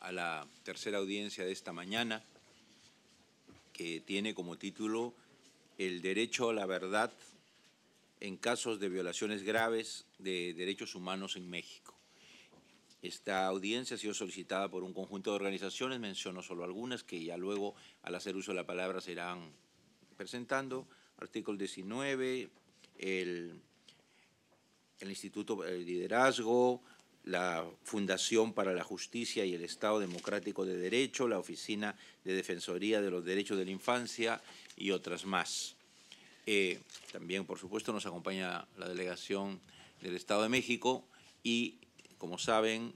a la tercera audiencia de esta mañana, que tiene como título El derecho a la verdad en casos de violaciones graves de derechos humanos en México. Esta audiencia ha sido solicitada por un conjunto de organizaciones, menciono solo algunas que ya luego al hacer uso de la palabra serán presentando. Artículo 19, el, el Instituto de Liderazgo, la Fundación para la Justicia y el Estado Democrático de Derecho, la Oficina de Defensoría de los Derechos de la Infancia y otras más. Eh, también, por supuesto, nos acompaña la delegación del Estado de México y, como saben,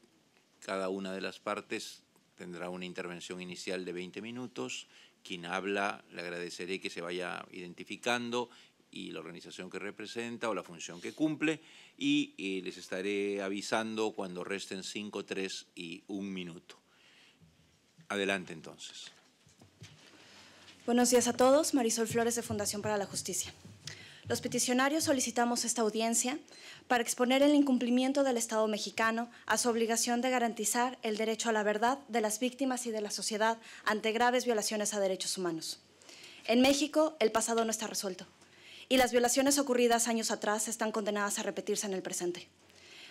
cada una de las partes tendrá una intervención inicial de 20 minutos. Quien habla, le agradeceré que se vaya identificando y la organización que representa o la función que cumple y, eh, les estaré avisando cuando resten cinco, tres y un minuto. Adelante entonces. Buenos días a todos. Marisol Flores de Fundación para la Justicia. Los peticionarios solicitamos esta audiencia para exponer el incumplimiento del Estado mexicano a su obligación de garantizar el derecho a la verdad de las víctimas y de la sociedad ante graves violaciones a derechos humanos. En México, el pasado no está resuelto y las violaciones ocurridas años atrás están condenadas a repetirse en el presente.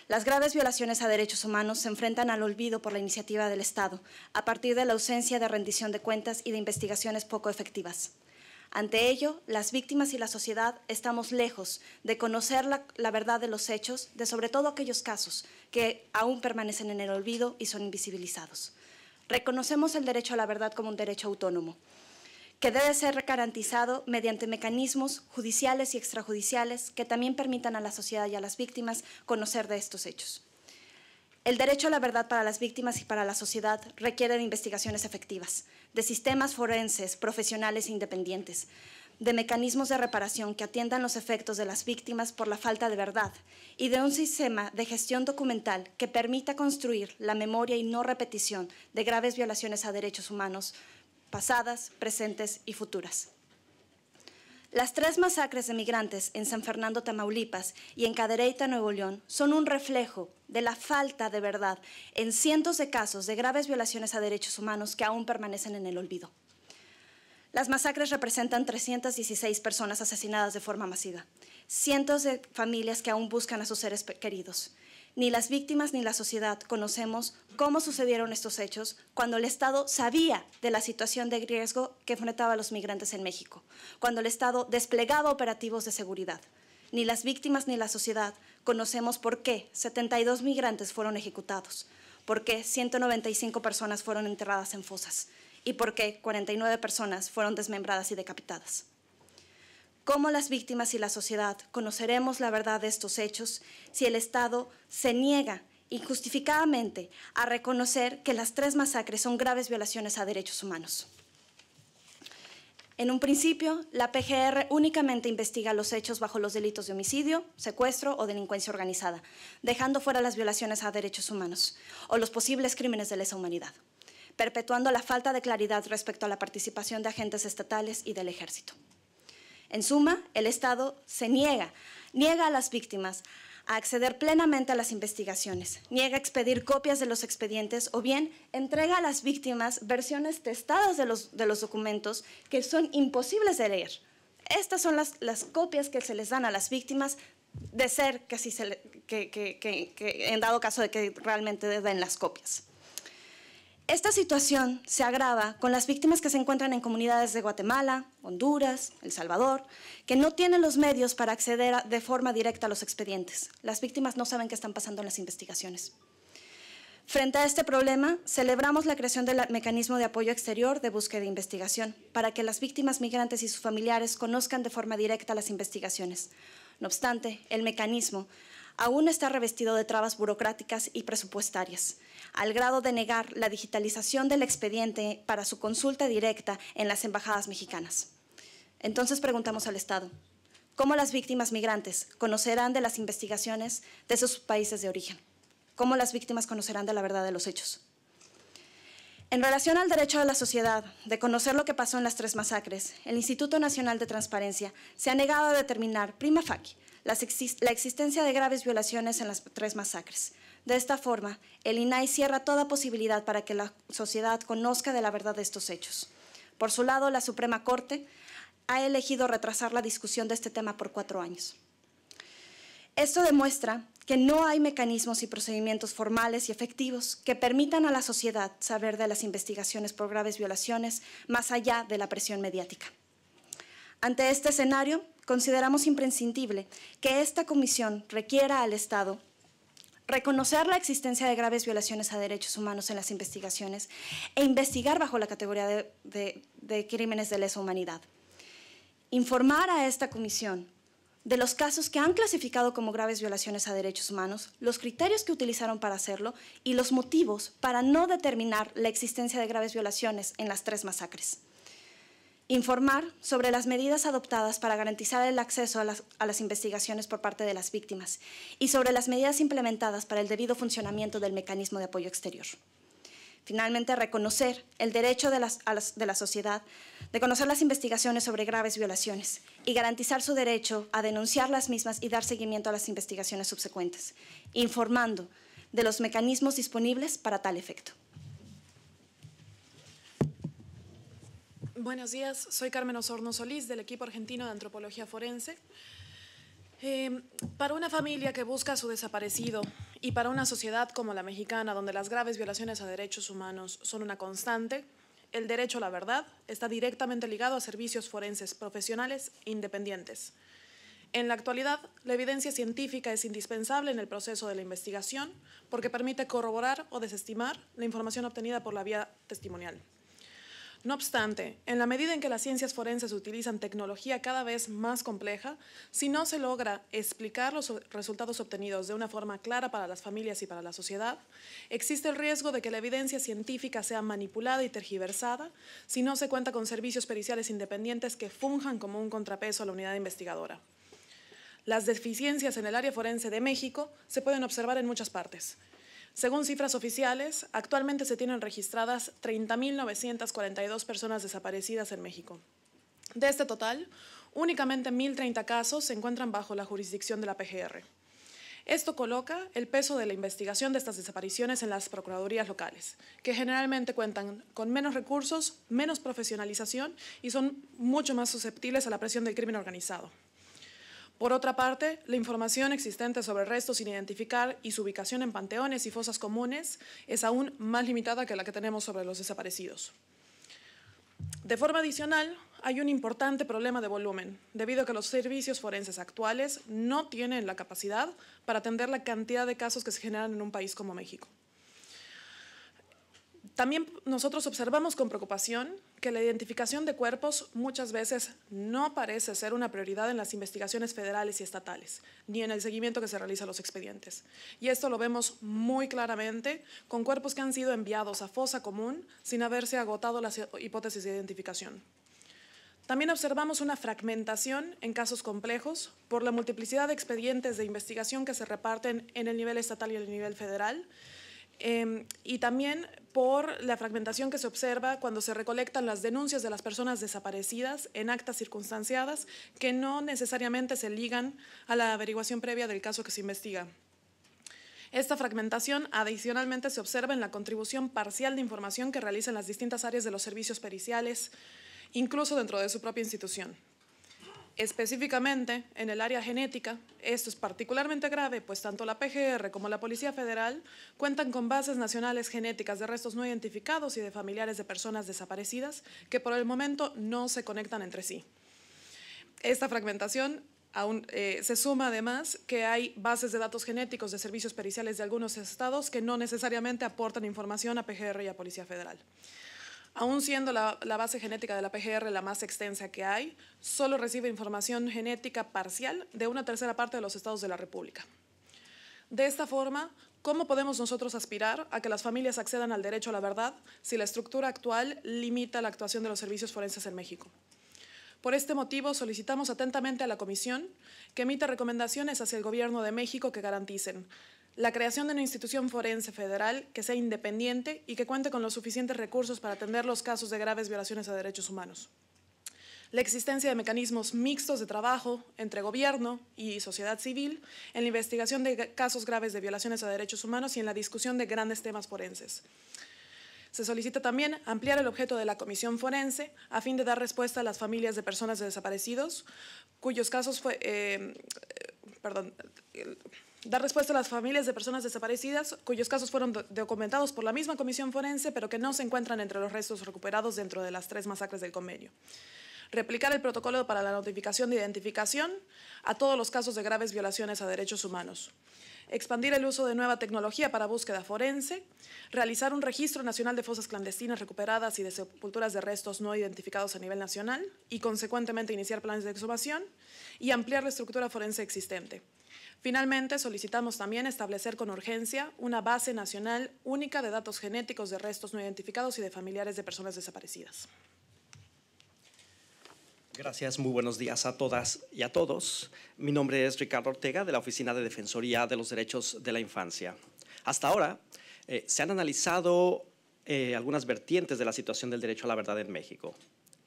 Las graves violaciones a derechos humanos se enfrentan al olvido por la iniciativa del Estado, a partir de la ausencia de rendición de cuentas y de investigaciones poco efectivas. Ante ello, las víctimas y la sociedad estamos lejos de conocer la, verdad de los hechos, de sobre todo aquellos casos que aún permanecen en el olvido y son invisibilizados. Reconocemos el derecho a la verdad como un derecho autónomo que debe ser garantizado mediante mecanismos judiciales y extrajudiciales que también permitan a la sociedad y a las víctimas conocer de estos hechos. El derecho a la verdad para las víctimas y para la sociedad requiere de investigaciones efectivas, de sistemas forenses, profesionales e independientes, de mecanismos de reparación que atiendan los efectos de las víctimas por la falta de verdad y de un sistema de gestión documental que permita construir la memoria y no repetición de graves violaciones a derechos humanos pasadas, presentes y futuras. Las tres masacres de migrantes en San Fernando, Tamaulipas y en Cadereyta, Nuevo León, son un reflejo de la falta de verdad en cientos de casos de graves violaciones a derechos humanos que aún permanecen en el olvido. Las masacres representan 316 personas asesinadas de forma masiva, cientos de familias que aún buscan a sus seres queridos, ni las víctimas ni la sociedad conocemos cómo sucedieron estos hechos cuando el Estado sabía de la situación de riesgo que enfrentaban los migrantes en México, cuando el Estado desplegaba operativos de seguridad. Ni las víctimas ni la sociedad conocemos por qué 72 migrantes fueron ejecutados, por qué 195 personas fueron enterradas en fosas y por qué 49 personas fueron desmembradas y decapitadas. ¿Cómo las víctimas y la sociedad conoceremos la verdad de estos hechos si el Estado se niega injustificadamente a reconocer que las tres masacres son graves violaciones a derechos humanos? En un principio, la PGR únicamente investiga los hechos bajo los delitos de homicidio, secuestro o delincuencia organizada, dejando fuera las violaciones a derechos humanos o los posibles crímenes de lesa humanidad, perpetuando la falta de claridad respecto a la participación de agentes estatales y del ejército. En suma, el Estado se niega, niega a las víctimas a acceder plenamente a las investigaciones, niega a expedir copias de los expedientes o bien entrega a las víctimas versiones testadas de los, documentos que son imposibles de leer. Estas son las, copias que se les dan a las víctimas de ser que, si se que, que, que en dado caso de que realmente den las copias. Esta situación se agrava con las víctimas que se encuentran en comunidades de Guatemala, Honduras, El Salvador, que no tienen los medios para acceder de forma directa a los expedientes. Las víctimas no saben qué están pasando en las investigaciones. Frente a este problema, celebramos la creación del mecanismo de apoyo exterior de búsqueda e investigación para que las víctimas migrantes y sus familiares conozcan de forma directa las investigaciones. No obstante, el mecanismo aún está revestido de trabas burocráticas y presupuestarias, al grado de negar la digitalización del expediente para su consulta directa en las embajadas mexicanas. Entonces preguntamos al Estado, ¿cómo las víctimas migrantes conocerán de las investigaciones de sus países de origen? ¿Cómo las víctimas conocerán de la verdad de los hechos? En relación al derecho de la sociedad de conocer lo que pasó en las tres masacres, el Instituto Nacional de Transparencia se ha negado a determinar prima facie la existencia de graves violaciones en las tres masacres. De esta forma, el INAI cierra toda posibilidad para que la sociedad conozca de la verdad de estos hechos. Por su lado, la Suprema Corte ha elegido retrasar la discusión de este tema por cuatro años. Esto demuestra que no hay mecanismos y procedimientos formales y efectivos que permitan a la sociedad saber de las investigaciones por graves violaciones más allá de la presión mediática. Ante este escenario, consideramos imprescindible que esta comisión requiera al Estado reconocer la existencia de graves violaciones a derechos humanos en las investigaciones e investigar bajo la categoría de, crímenes de lesa humanidad. Informar a esta comisión de los casos que han clasificado como graves violaciones a derechos humanos, los criterios que utilizaron para hacerlo y los motivos para no determinar la existencia de graves violaciones en las tres masacres. Informar sobre las medidas adoptadas para garantizar el acceso a las, investigaciones por parte de las víctimas y sobre las medidas implementadas para el debido funcionamiento del mecanismo de apoyo exterior. Finalmente, reconocer el derecho de, de la sociedad de conocer las investigaciones sobre graves violaciones y garantizar su derecho a denunciar las mismas y dar seguimiento a las investigaciones subsecuentes, informando de los mecanismos disponibles para tal efecto. Buenos días, soy Carmen Osorno Solís del equipo argentino de Antropología Forense. Em, para una familia que busca a su desaparecido y para una sociedad como la mexicana, donde las graves violaciones a derechos humanos son una constante, el derecho a la verdad está directamente ligado a servicios forenses profesionales e independientes. En la actualidad, la evidencia científica es indispensable en el proceso de la investigación porque permite corroborar o desestimar la información obtenida por la vía testimonial. No obstante, en la medida en que las ciencias forenses utilizan tecnología cada vez más compleja, si no se logra explicar los resultados obtenidos de una forma clara para las familias y para la sociedad, existe el riesgo de que la evidencia científica sea manipulada y tergiversada si no se cuenta con servicios periciales independientes que funjan como un contrapeso a la unidad investigadora. Las deficiencias en el área forense de México se pueden observar en muchas partes. Según cifras oficiales, actualmente se tienen registradas 30.942 personas desaparecidas en México. De este total, únicamente 1.030 casos se encuentran bajo la jurisdicción de la PGR. Esto coloca el peso de la investigación de estas desapariciones en las procuradurías locales, que generalmente cuentan con menos recursos, menos profesionalización y son mucho más susceptibles a la presión del crimen organizado. Por otra parte, la información existente sobre restos sin identificar y su ubicación en panteones y fosas comunes es aún más limitada que la que tenemos sobre los desaparecidos. De forma adicional, hay un importante problema de volumen, debido a que los servicios forenses actuales no tienen la capacidad para atender la cantidad de casos que se generan en un país como México. También nosotros observamos con preocupación que la identificación de cuerpos muchas veces no parece ser una prioridad en las investigaciones federales y estatales, ni en el seguimiento que se realiza a los expedientes. Y esto lo vemos muy claramente con cuerpos que han sido enviados a fosa común sin haberse agotado las hipótesis de identificación. También observamos una fragmentación en casos complejos por la multiplicidad de expedientes de investigación que se reparten en el nivel estatal y el nivel federal, Em, y también por la fragmentación que se observa cuando se recolectan las denuncias de las personas desaparecidas en actas circunstanciadas que no necesariamente se ligan a la averiguación previa del caso que se investiga. Esta fragmentación adicionalmente se observa en la contribución parcial de información que realizan las distintas áreas de los servicios periciales, incluso dentro de su propia institución. Específicamente en el área genética, esto es particularmente grave, pues tanto la PGR como la Policía Federal cuentan con bases nacionales genéticas de restos no identificados y de familiares de personas desaparecidas que por el momento no se conectan entre sí. Esta fragmentación eh, se suma además que hay bases de datos genéticos de servicios periciales de algunos estados que no necesariamente aportan información a PGR y a Policía Federal. Aún siendo la, la, base genética de la PGR la más extensa que hay, solo recibe información genética parcial de una tercera parte de los estados de la República. De esta forma, ¿cómo podemos nosotros aspirar a que las familias accedan al derecho a la verdad si la estructura actual limita la actuación de los servicios forenses en México? Por este motivo, solicitamos atentamente a la Comisión que emita recomendaciones hacia el Gobierno de México que garanticen la creación de una institución forense federal que sea independiente y que cuente con los suficientes recursos para atender los casos de graves violaciones a derechos humanos, la existencia de mecanismos mixtos de trabajo entre gobierno y sociedad civil en la investigación de casos graves de violaciones a derechos humanos y en la discusión de grandes temas forenses. Se solicita también ampliar el objeto de la comisión forense a fin de dar respuesta a las familias de personas desaparecidos cuyos casos fue, eh, perdón, dar respuesta a las familias de personas desaparecidas cuyos casos fueron documentados por la misma comisión forense, pero que no se encuentran entre los restos recuperados dentro de las tres masacres del convenio. Replicar el protocolo para la notificación de identificación a todos los casos de graves violaciones a derechos humanos. Expandir el uso de nueva tecnología para búsqueda forense. Realizar un registro nacional de fosas clandestinas recuperadas y de sepulturas de restos no identificados a nivel nacional y, consecuentemente, iniciar planes de exhumación y ampliar la estructura forense existente. Finalmente, solicitamos también establecer con urgencia una base nacional única de datos genéticos de restos no identificados y de familiares de personas desaparecidas. Gracias, muy buenos días a todas y a todos. Mi nombre es Ricardo Ortega de la Oficina de Defensoría de los Derechos de la Infancia. Hasta ahora eh, se han analizado eh, algunas vertientes de la situación del derecho a la verdad en México.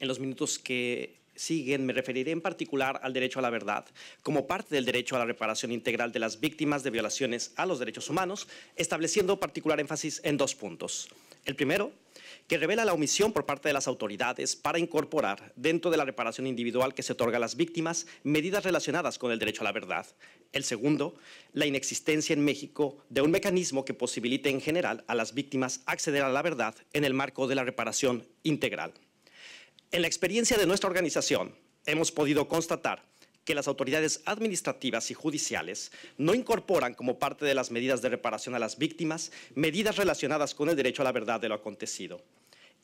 En los minutos que siguen, me referiré en particular al derecho a la verdad. Como parte del derecho a la reparación integral de las víctimas de violaciones a los derechos humanos, estableciendo particular énfasis en dos puntos. El primero, que revela la omisión por parte de las autoridades para incorporar dentro de la reparación individual que se otorga a las víctimas medidas relacionadas con el derecho a la verdad. El segundo, la inexistencia en México de un mecanismo que posibilite en general a las víctimas acceder a la verdad en el marco de la reparación integral. En la experiencia de nuestra organización, hemos podido constatar que las autoridades administrativas y judiciales no incorporan como parte de las medidas de reparación a las víctimas medidas relacionadas con el derecho a la verdad de lo acontecido.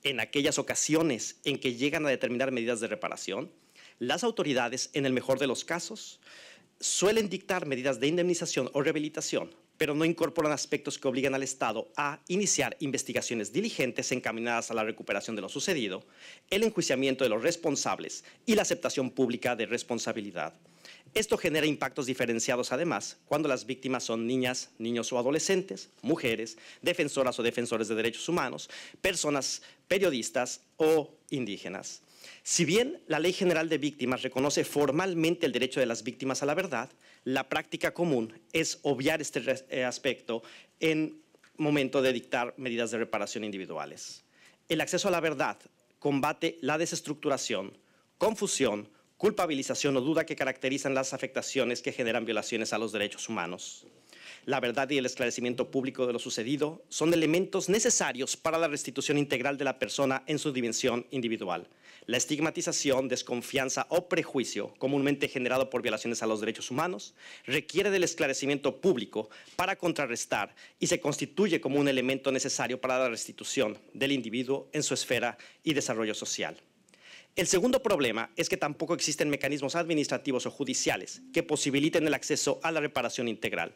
En aquellas ocasiones en que llegan a determinar medidas de reparación, las autoridades, en el mejor de los casos, suelen dictar medidas de indemnización o rehabilitación pero no incorporan aspectos que obligan al Estado a iniciar investigaciones diligentes encaminadas a la recuperación de lo sucedido, el enjuiciamiento de los responsables y la aceptación pública de responsabilidad. Esto genera impactos diferenciados además cuando las víctimas son niñas, niños o adolescentes, mujeres, defensoras o defensores de derechos humanos, personas periodistas o indígenas. Si bien la Ley General de Víctimas reconoce formalmente el derecho de las víctimas a la verdad, la práctica común es obviar este eh, aspecto en momento de dictar medidas de reparación individuales. El acceso a la verdad combate la desestructuración, confusión, culpabilización o duda que caracterizan las afectaciones que generan violaciones a los derechos humanos. La verdad y el esclarecimiento público de lo sucedido son elementos necesarios para la restitución integral de la persona en su dimensión individual. La estigmatización, desconfianza o prejuicio, comúnmente generado por violaciones a los derechos humanos, requiere del esclarecimiento público para contrarrestar y se constituye como un elemento necesario para la restitución del individuo en su esfera y desarrollo social. El segundo problema es que tampoco existen mecanismos administrativos o judiciales que posibiliten el acceso a la reparación integral.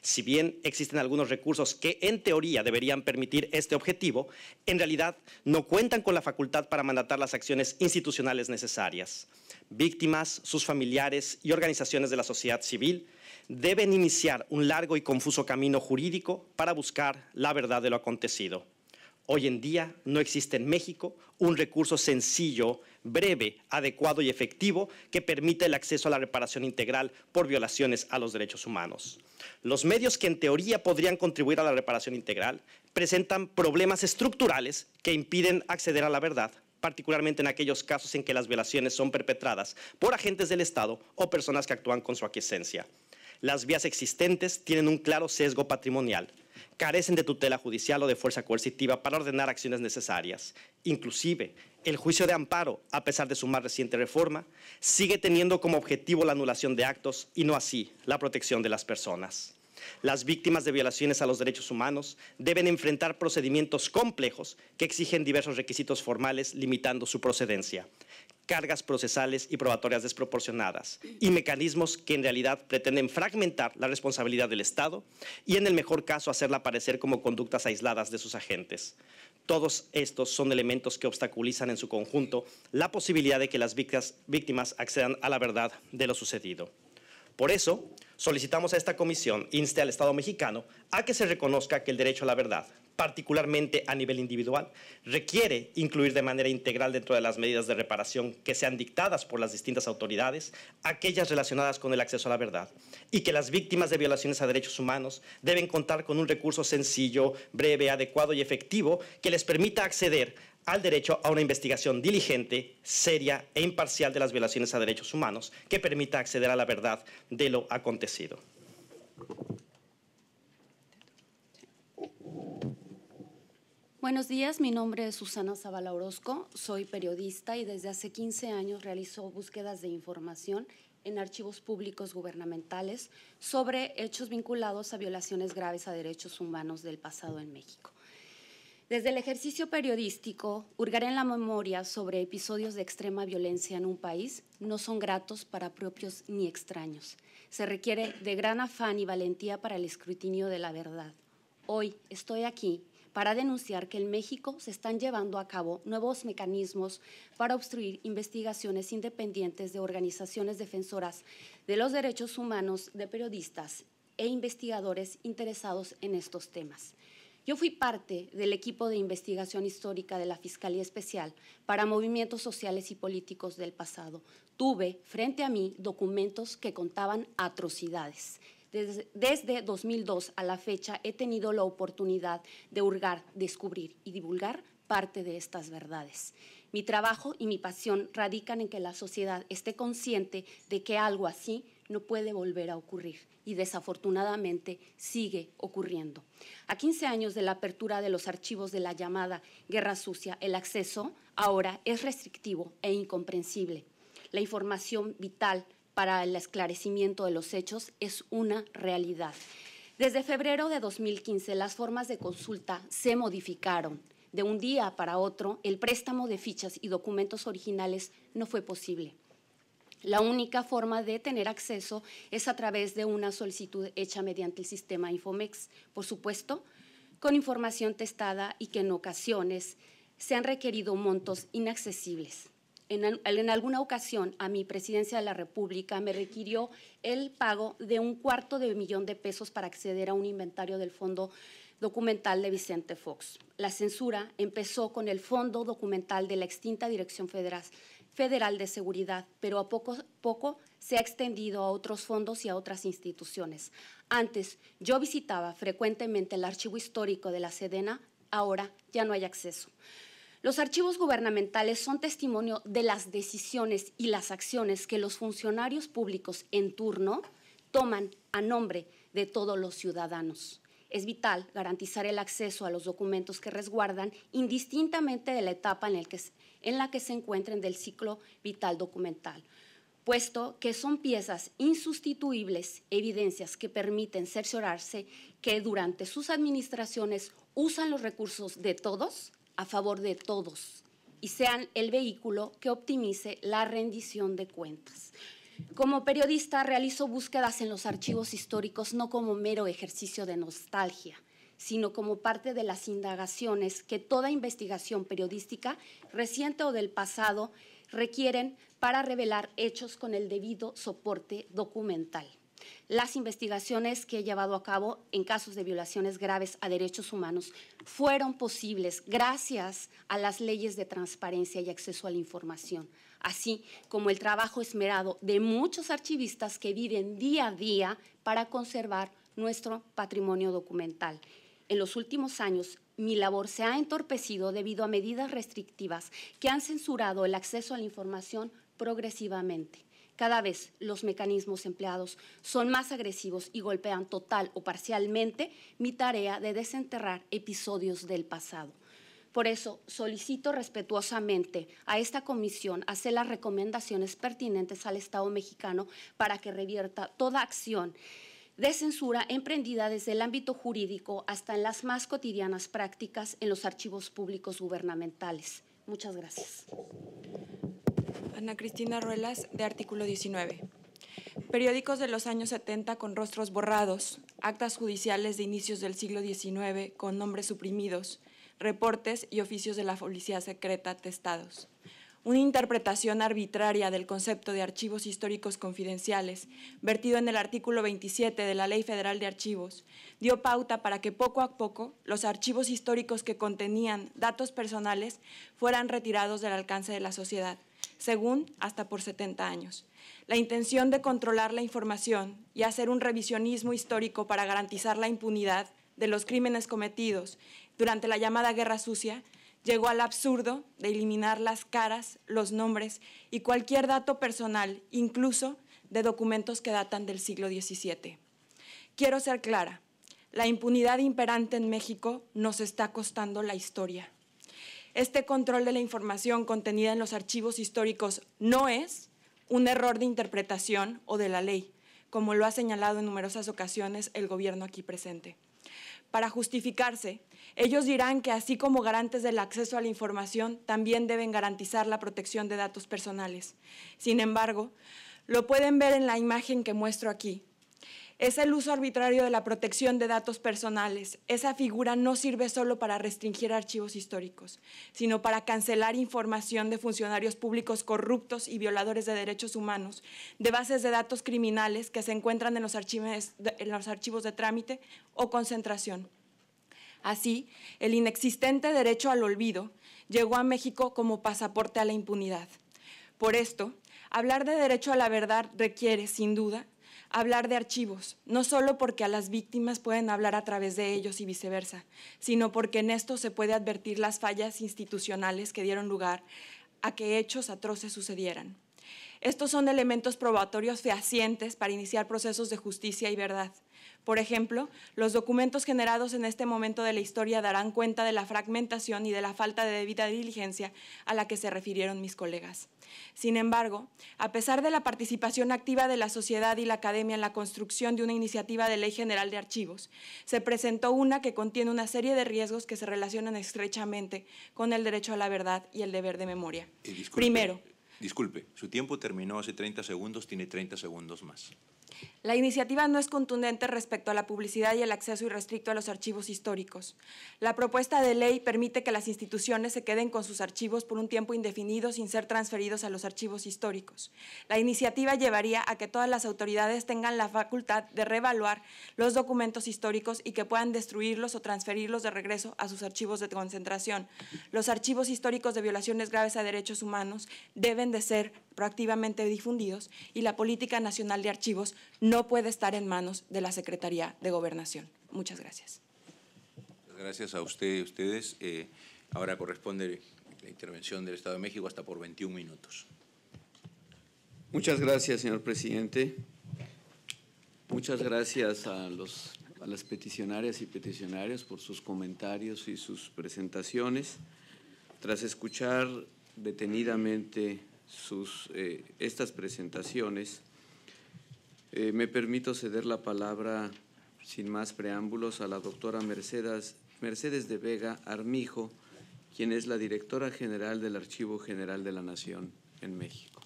Si bien existen algunos recursos que en teoría deberían permitir este objetivo, en realidad no cuentan con la facultad para mandatar las acciones institucionales necesarias. Víctimas, sus familiares y organizaciones de la sociedad civil deben iniciar un largo y confuso camino jurídico para buscar la verdad de lo acontecido. Hoy en día no existe en México un recurso sencillo, breve, adecuado y efectivo que permita el acceso a la reparación integral por violaciones a los derechos humanos. Los medios que en teoría podrían contribuir a la reparación integral presentan problemas estructurales que impiden acceder a la verdad particularmente en aquellos casos en que las violaciones son perpetradas por agentes del Estado o personas que actúan con su aquiescencia. Las vías existentes tienen un claro sesgo patrimonial, carecen de tutela judicial o de fuerza coercitiva para ordenar acciones necesarias. Inclusive, el juicio de amparo, a pesar de su más reciente reforma, sigue teniendo como objetivo la anulación de actos y no así la protección de las personas. Las víctimas de violaciones a los derechos humanos deben enfrentar procedimientos complejos que exigen diversos requisitos formales limitando su procedencia, cargas procesales y probatorias desproporcionadas y mecanismos que en realidad pretenden fragmentar la responsabilidad del Estado y en el mejor caso hacerla parecer como conductas aisladas de sus agentes. Todos estos son elementos que obstaculizan en su conjunto la posibilidad de que las víctimas accedan a la verdad de lo sucedido. Por eso, solicitamos a esta comisión inste al Estado mexicano a que se reconozca que el derecho a la verdad, particularmente a nivel individual, requiere incluir de manera integral dentro de las medidas de reparación que sean dictadas por las distintas autoridades, aquellas relacionadas con el acceso a la verdad, y que las víctimas de violaciones a derechos humanos deben contar con un recurso sencillo, breve, adecuado y efectivo que les permita acceder al derecho a una investigación diligente, seria e imparcial de las violaciones a derechos humanos que permita acceder a la verdad de lo acontecido. Buenos días, mi nombre es Susana Zavala Orozco, soy periodista y desde hace 15 años realizo búsquedas de información en archivos públicos gubernamentales sobre hechos vinculados a violaciones graves a derechos humanos del pasado en México. Desde el ejercicio periodístico, hurgar en la memoria sobre episodios de extrema violencia en un país no son gratos para propios ni extraños. Se requiere de gran afán y valentía para el escrutinio de la verdad. Hoy estoy aquí para denunciar que en México se están llevando a cabo nuevos mecanismos para obstruir investigaciones independientes de organizaciones defensoras de los derechos humanos de periodistas e investigadores interesados en estos temas. Yo fui parte del equipo de investigación histórica de la Fiscalía Especial para movimientos sociales y políticos del pasado. Tuve frente a mí documentos que contaban atrocidades. Desde, 2002 a la fecha he tenido la oportunidad de hurgar, descubrir y divulgar parte de estas verdades. Mi trabajo y mi pasión radican en que la sociedad esté consciente de que algo así no puede volver a ocurrir y desafortunadamente sigue ocurriendo. A 15 años de la apertura de los archivos de la llamada Guerra Sucia, el acceso ahora es restrictivo e incomprensible. La información vital para el esclarecimiento de los hechos es una realidad. Desde febrero de 2015 las formas de consulta se modificaron. De un día para otro, el préstamo de fichas y documentos originales no fue posible. La única forma de tener acceso es a través de una solicitud hecha mediante el sistema Infomex, por supuesto, con información testada y que en ocasiones se han requerido montos inaccesibles. En, alguna ocasión a mi presidencia de la República me requirió el pago de un cuarto de millón de pesos para acceder a un inventario del fondo documental de Vicente Fox. La censura empezó con el fondo documental de la extinta Dirección Federal Federal de Seguridad, pero a poco, poco se ha extendido a otros fondos y a otras instituciones. Antes yo visitaba frecuentemente el archivo histórico de la Sedena, ahora ya no hay acceso. Los archivos gubernamentales son testimonio de las decisiones y las acciones que los funcionarios públicos en turno toman a nombre de todos los ciudadanos. Es vital garantizar el acceso a los documentos que resguardan indistintamente de la etapa en, la que, se en la que se encuentren del ciclo vital documental, puesto que son piezas insustituibles, evidencias que permiten cerciorarse que durante sus administraciones usan los recursos de todos a favor de todos y sean el vehículo que optimice la rendición de cuentas. Como periodista realizo búsquedas en los archivos históricos no como mero ejercicio de nostalgia, sino como parte de las indagaciones que toda investigación periodística reciente o del pasado requieren para revelar hechos con el debido soporte documental. Las investigaciones que he llevado a cabo en casos de violaciones graves a derechos humanos fueron posibles gracias a las leyes de transparencia y acceso a la información, así como el trabajo esmerado de muchos archivistas que viven día a día para conservar nuestro patrimonio documental en los últimos años mi labor se ha entorpecido debido a medidas restrictivas que han censurado el acceso a la información progresivamente. Cada vez los mecanismos empleados son más agresivos y golpean total o parcialmente mi tarea de desenterrar episodios del pasado. Por eso solicito respetuosamente a esta comisión hacer las recomendaciones pertinentes al Estado mexicano para que revierta toda acción de censura emprendida desde el ámbito jurídico hasta en las más cotidianas prácticas en los archivos públicos gubernamentales. Muchas gracias. Ana Cristina Ruelas, de artículo 19. Periódicos de los años 70 con rostros borrados, actas judiciales de inicios del siglo XIX con nombres suprimidos, reportes y oficios de la policía secreta testados una interpretación arbitraria del concepto de archivos históricos confidenciales, vertido en el artículo 27 de la Ley Federal de Archivos, dio pauta para que poco a poco los archivos históricos que contenían datos personales fueran retirados del alcance de la sociedad, según hasta por 70 años. La intención de controlar la información y hacer un revisionismo histórico para garantizar la impunidad de los crímenes cometidos durante la llamada Guerra Sucia llegó al absurdo de eliminar las caras, los nombres y cualquier dato personal, incluso de documentos que datan del siglo XVII. Quiero ser clara, la impunidad imperante en México nos está costando la historia. Este control de la información contenida en los archivos históricos no es un error de interpretación o de la ley, como lo ha señalado en numerosas ocasiones el gobierno aquí presente para justificarse. Ellos dirán que así como garantes del acceso a la información, también deben garantizar la protección de datos personales. Sin embargo, lo pueden ver en la imagen que muestro aquí es el uso arbitrario de la protección de datos personales. Esa figura no sirve solo para restringir archivos históricos, sino para cancelar información de funcionarios públicos corruptos y violadores de derechos humanos, de bases de datos criminales que se encuentran en los archivos de, en los archivos de trámite o concentración. Así, el inexistente derecho al olvido llegó a México como pasaporte a la impunidad. Por esto, hablar de derecho a la verdad requiere, sin duda, hablar de archivos, no solo porque a las víctimas pueden hablar a través de ellos y viceversa, sino porque en esto se puede advertir las fallas institucionales que dieron lugar a que hechos atroces sucedieran. Estos son elementos probatorios fehacientes para iniciar procesos de justicia y verdad. Por ejemplo, los documentos generados en este momento de la historia darán cuenta de la fragmentación y de la falta de debida diligencia a la que se refirieron mis colegas. Sin embargo, a pesar de la participación activa de la sociedad y la academia en la construcción de una iniciativa de ley general de archivos, se presentó una que contiene una serie de riesgos que se relacionan estrechamente con el derecho a la verdad y el deber de memoria. Primero. Disculpe, su tiempo terminó hace 30 segundos, tiene 30 segundos más. La iniciativa no es contundente respecto a la publicidad y el acceso irrestricto a los archivos históricos. La propuesta de ley permite que las instituciones se queden con sus archivos por un tiempo indefinido sin ser transferidos a los archivos históricos. La iniciativa llevaría a que todas las autoridades tengan la facultad de reevaluar los documentos históricos y que puedan destruirlos o transferirlos de regreso a sus archivos de concentración. Los archivos históricos de violaciones graves a derechos humanos deben de ser proactivamente difundidos y la Política Nacional de Archivos no puede estar en manos de la Secretaría de Gobernación. Muchas gracias. Gracias a usted y ustedes. Eh, ahora corresponde la intervención del Estado de México hasta por 21 minutos. Muchas gracias, señor presidente. Muchas gracias a, los, a las peticionarias y peticionarios por sus comentarios y sus presentaciones. Tras escuchar detenidamente sus, eh, estas presentaciones. Eh, me permito ceder la palabra, sin más preámbulos, a la doctora Mercedes, Mercedes de Vega Armijo, quien es la directora general del Archivo General de la Nación en México.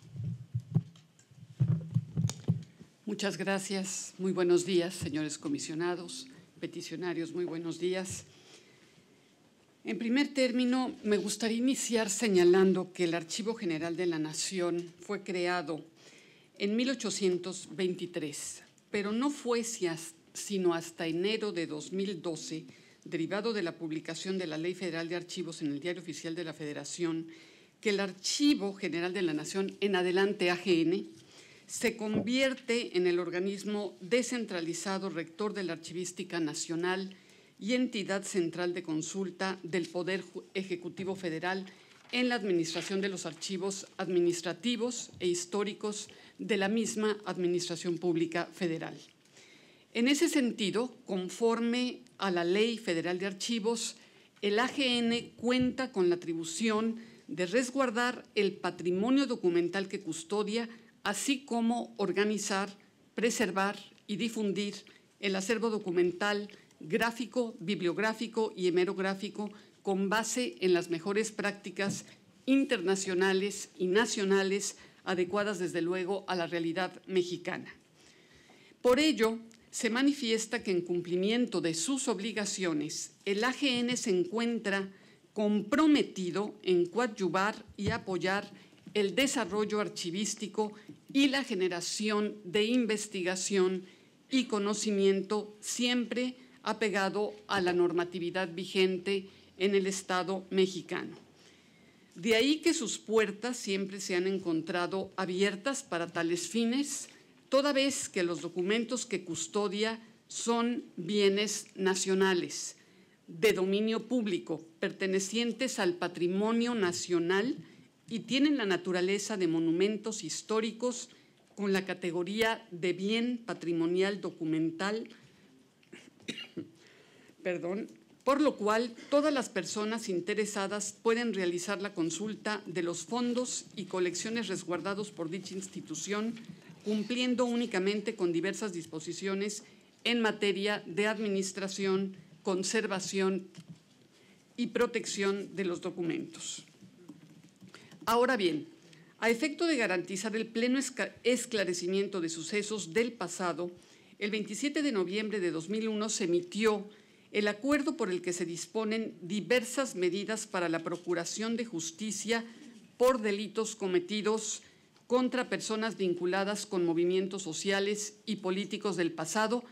Muchas gracias. Muy buenos días, señores comisionados, peticionarios, muy buenos días. En primer término, me gustaría iniciar señalando que el Archivo General de la Nación fue creado en 1823, pero no fue sino hasta enero de 2012, derivado de la publicación de la Ley Federal de Archivos en el Diario Oficial de la Federación, que el Archivo General de la Nación, en adelante AGN, se convierte en el organismo descentralizado rector de la archivística nacional y entidad central de consulta del Poder Ejecutivo Federal en la administración de los archivos administrativos e históricos de la misma Administración Pública Federal. En ese sentido, conforme a la Ley Federal de Archivos, el AGN cuenta con la atribución de resguardar el patrimonio documental que custodia, así como organizar, preservar y difundir el acervo documental gráfico, bibliográfico y hemerográfico con base en las mejores prácticas internacionales y nacionales adecuadas desde luego a la realidad mexicana. Por ello, se manifiesta que en cumplimiento de sus obligaciones, el AGN se encuentra comprometido en coadyuvar y apoyar el desarrollo archivístico y la generación de investigación y conocimiento siempre apegado a la normatividad vigente en el Estado mexicano. De ahí que sus puertas siempre se han encontrado abiertas para tales fines, toda vez que los documentos que custodia son bienes nacionales de dominio público, pertenecientes al patrimonio nacional y tienen la naturaleza de monumentos históricos con la categoría de bien patrimonial documental perdón, por lo cual todas las personas interesadas pueden realizar la consulta de los fondos y colecciones resguardados por dicha institución, cumpliendo únicamente con diversas disposiciones en materia de administración, conservación y protección de los documentos. Ahora bien, a efecto de garantizar el pleno esclarecimiento de sucesos del pasado, el 27 de noviembre de 2001 se emitió el acuerdo por el que se disponen diversas medidas para la procuración de justicia por delitos cometidos contra personas vinculadas con movimientos sociales y políticos del pasado,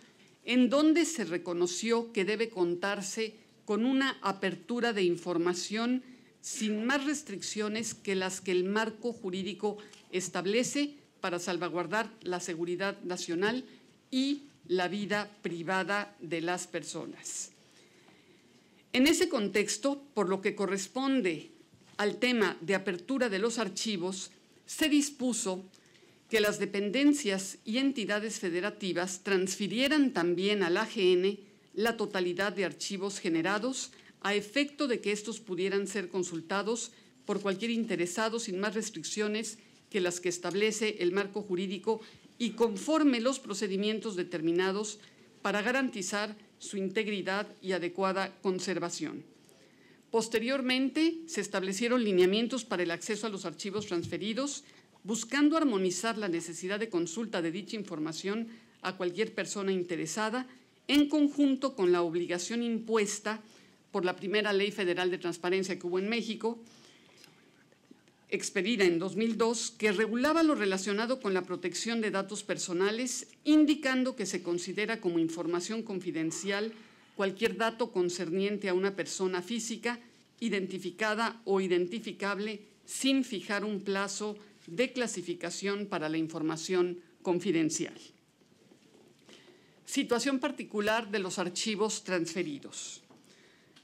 en donde se reconoció que debe contarse con una apertura de información sin más restricciones que las que el marco jurídico establece para salvaguardar la seguridad nacional y la vida privada de las personas. En ese contexto, por lo que corresponde al tema de apertura de los archivos, se dispuso que las dependencias y entidades federativas transfirieran también al AGN la totalidad de archivos generados a efecto de que estos pudieran ser consultados por cualquier interesado sin más restricciones que las que establece el marco jurídico y conforme los procedimientos determinados para garantizar su integridad y adecuada conservación. Posteriormente, se establecieron lineamientos para el acceso a los archivos transferidos, buscando armonizar la necesidad de consulta de dicha información a cualquier persona interesada, en conjunto con la obligación impuesta por la primera Ley Federal de Transparencia que hubo en México, expedida en 2002 que regulaba lo relacionado con la protección de datos personales, indicando que se considera como información confidencial cualquier dato concerniente a una persona física identificada o identificable sin fijar un plazo de clasificación para la información confidencial. Situación particular de los archivos transferidos.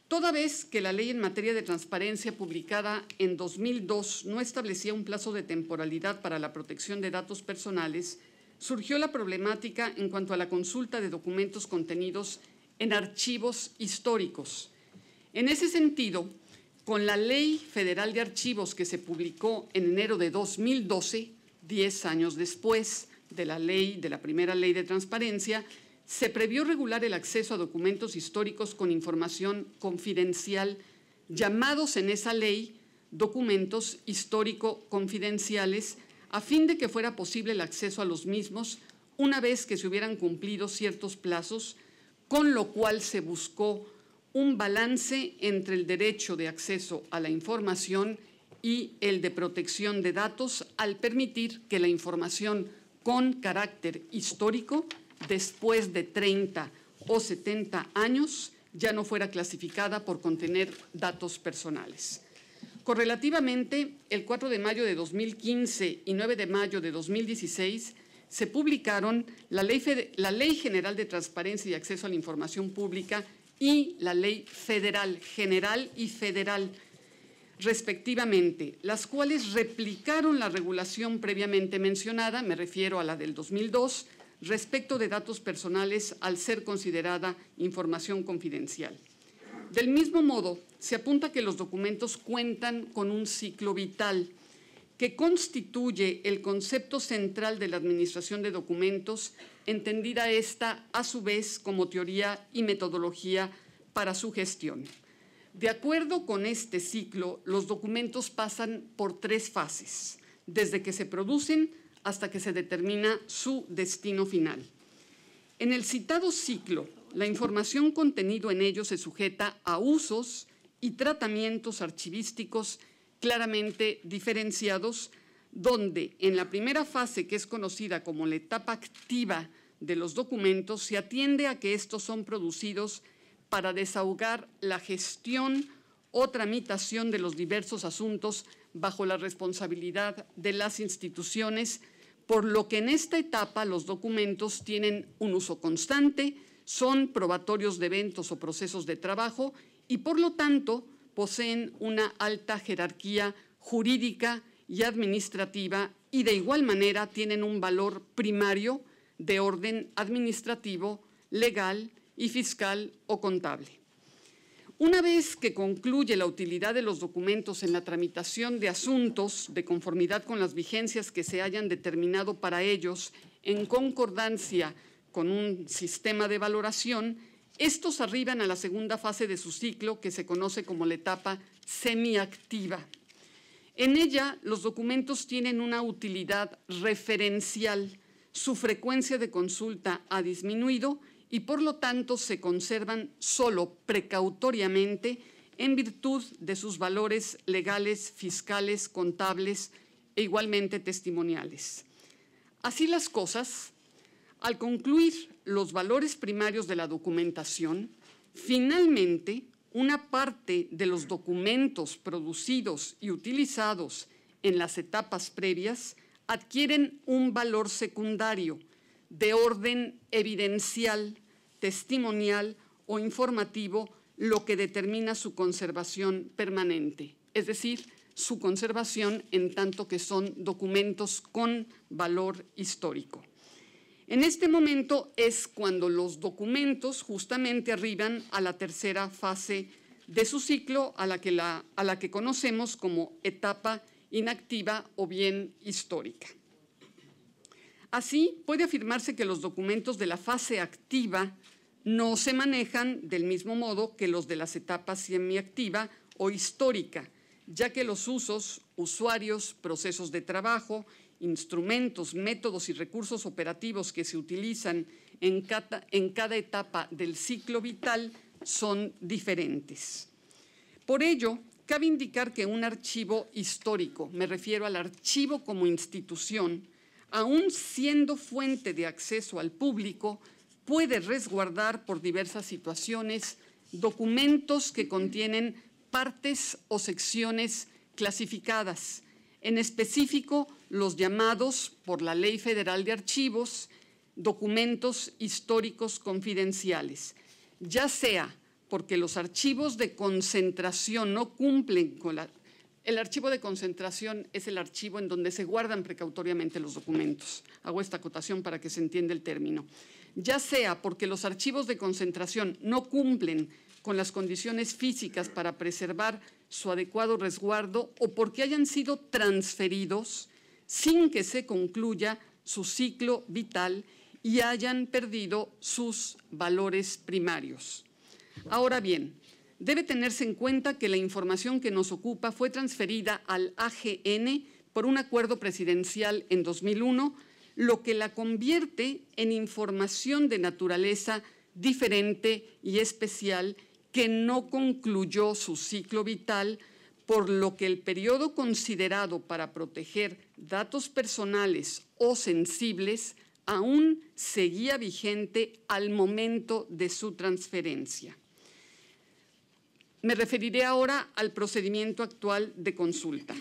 Toda vez que la ley en materia de transparencia publicada en 2002 no establecía un plazo de temporalidad para la protección de datos personales, surgió la problemática en cuanto a la consulta de documentos contenidos en archivos históricos. En ese sentido, con la Ley Federal de Archivos que se publicó en enero de 2012, 10 años después de la ley de la primera ley de transparencia, se previó regular el acceso a documentos históricos con información confidencial, llamados en esa ley documentos histórico-confidenciales, a fin de que fuera posible el acceso a los mismos una vez que se hubieran cumplido ciertos plazos, con lo cual se buscó un balance entre el derecho de acceso a la información y el de protección de datos al permitir que la información con carácter histórico después de 30 o 70 años ya no fuera clasificada por contener datos personales. Correlativamente, el 4 de mayo de 2015 y 9 de mayo de 2016 se publicaron la Ley, la Ley General de Transparencia y Acceso a la Información Pública y la Ley Federal, General y Federal, respectivamente, las cuales replicaron la regulación previamente mencionada, me refiero a la del 2002, respecto de datos personales al ser considerada información confidencial. Del mismo modo, se apunta que los documentos cuentan con un ciclo vital que constituye el concepto central de la administración de documentos, entendida esta a su vez como teoría y metodología para su gestión. De acuerdo con este ciclo, los documentos pasan por tres fases, desde que se producen hasta que se determina su destino final. En el citado ciclo, la información contenida en ello se sujeta a usos y tratamientos archivísticos claramente diferenciados, donde en la primera fase, que es conocida como la etapa activa de los documentos, se atiende a que estos son producidos para desahogar la gestión o tramitación de los diversos asuntos bajo la responsabilidad de las instituciones por lo que en esta etapa los documentos tienen un uso constante, son probatorios de eventos o procesos de trabajo y por lo tanto poseen una alta jerarquía jurídica y administrativa y de igual manera tienen un valor primario de orden administrativo, legal y fiscal o contable. Una vez que concluye la utilidad de los documentos en la tramitación de asuntos de conformidad con las vigencias que se hayan determinado para ellos, en concordancia con un sistema de valoración, estos arriban a la segunda fase de su ciclo que se conoce como la etapa semiactiva. En ella, los documentos tienen una utilidad referencial, su frecuencia de consulta ha disminuido y por lo tanto se conservan solo precautoriamente en virtud de sus valores legales, fiscales, contables e igualmente testimoniales. Así las cosas, al concluir los valores primarios de la documentación, finalmente una parte de los documentos producidos y utilizados en las etapas previas adquieren un valor secundario, de orden evidencial, testimonial o informativo lo que determina su conservación permanente, es decir, su conservación en tanto que son documentos con valor histórico. En este momento es cuando los documentos justamente arriban a la tercera fase de su ciclo, a la que, a la que conocemos como etapa inactiva o bien histórica. Así, puede afirmarse que los documentos de la fase activa no se manejan del mismo modo que los de las etapas semiactiva o histórica, ya que los usos, usuarios, procesos de trabajo, instrumentos, métodos y recursos operativos que se utilizan en cada, en cada etapa del ciclo vital son diferentes. Por ello, cabe indicar que un archivo histórico, me refiero al archivo como institución, aún siendo fuente de acceso al público, puede resguardar por diversas situaciones documentos que contienen partes o secciones clasificadas, en específico los llamados por la Ley Federal de Archivos documentos históricos confidenciales, ya sea porque los archivos de concentración no cumplen con, la, el archivo de concentración es el archivo en donde se guardan precautoriamente los documentos. Hago esta acotación para que se entienda el término. Ya sea porque los archivos de concentración no cumplen con las condiciones físicas para preservar su adecuado resguardo o porque hayan sido transferidos sin que se concluya su ciclo vital y hayan perdido sus valores primarios. Ahora bien, debe tenerse en cuenta que la información que nos ocupa fue transferida al AGN por un acuerdo presidencial en 2001, lo que la convierte en información de naturaleza diferente y especial que no concluyó su ciclo vital, por lo que el periodo considerado para proteger datos personales o sensibles aún seguía vigente al momento de su transferencia. Me referiré ahora al procedimiento actual de consulta.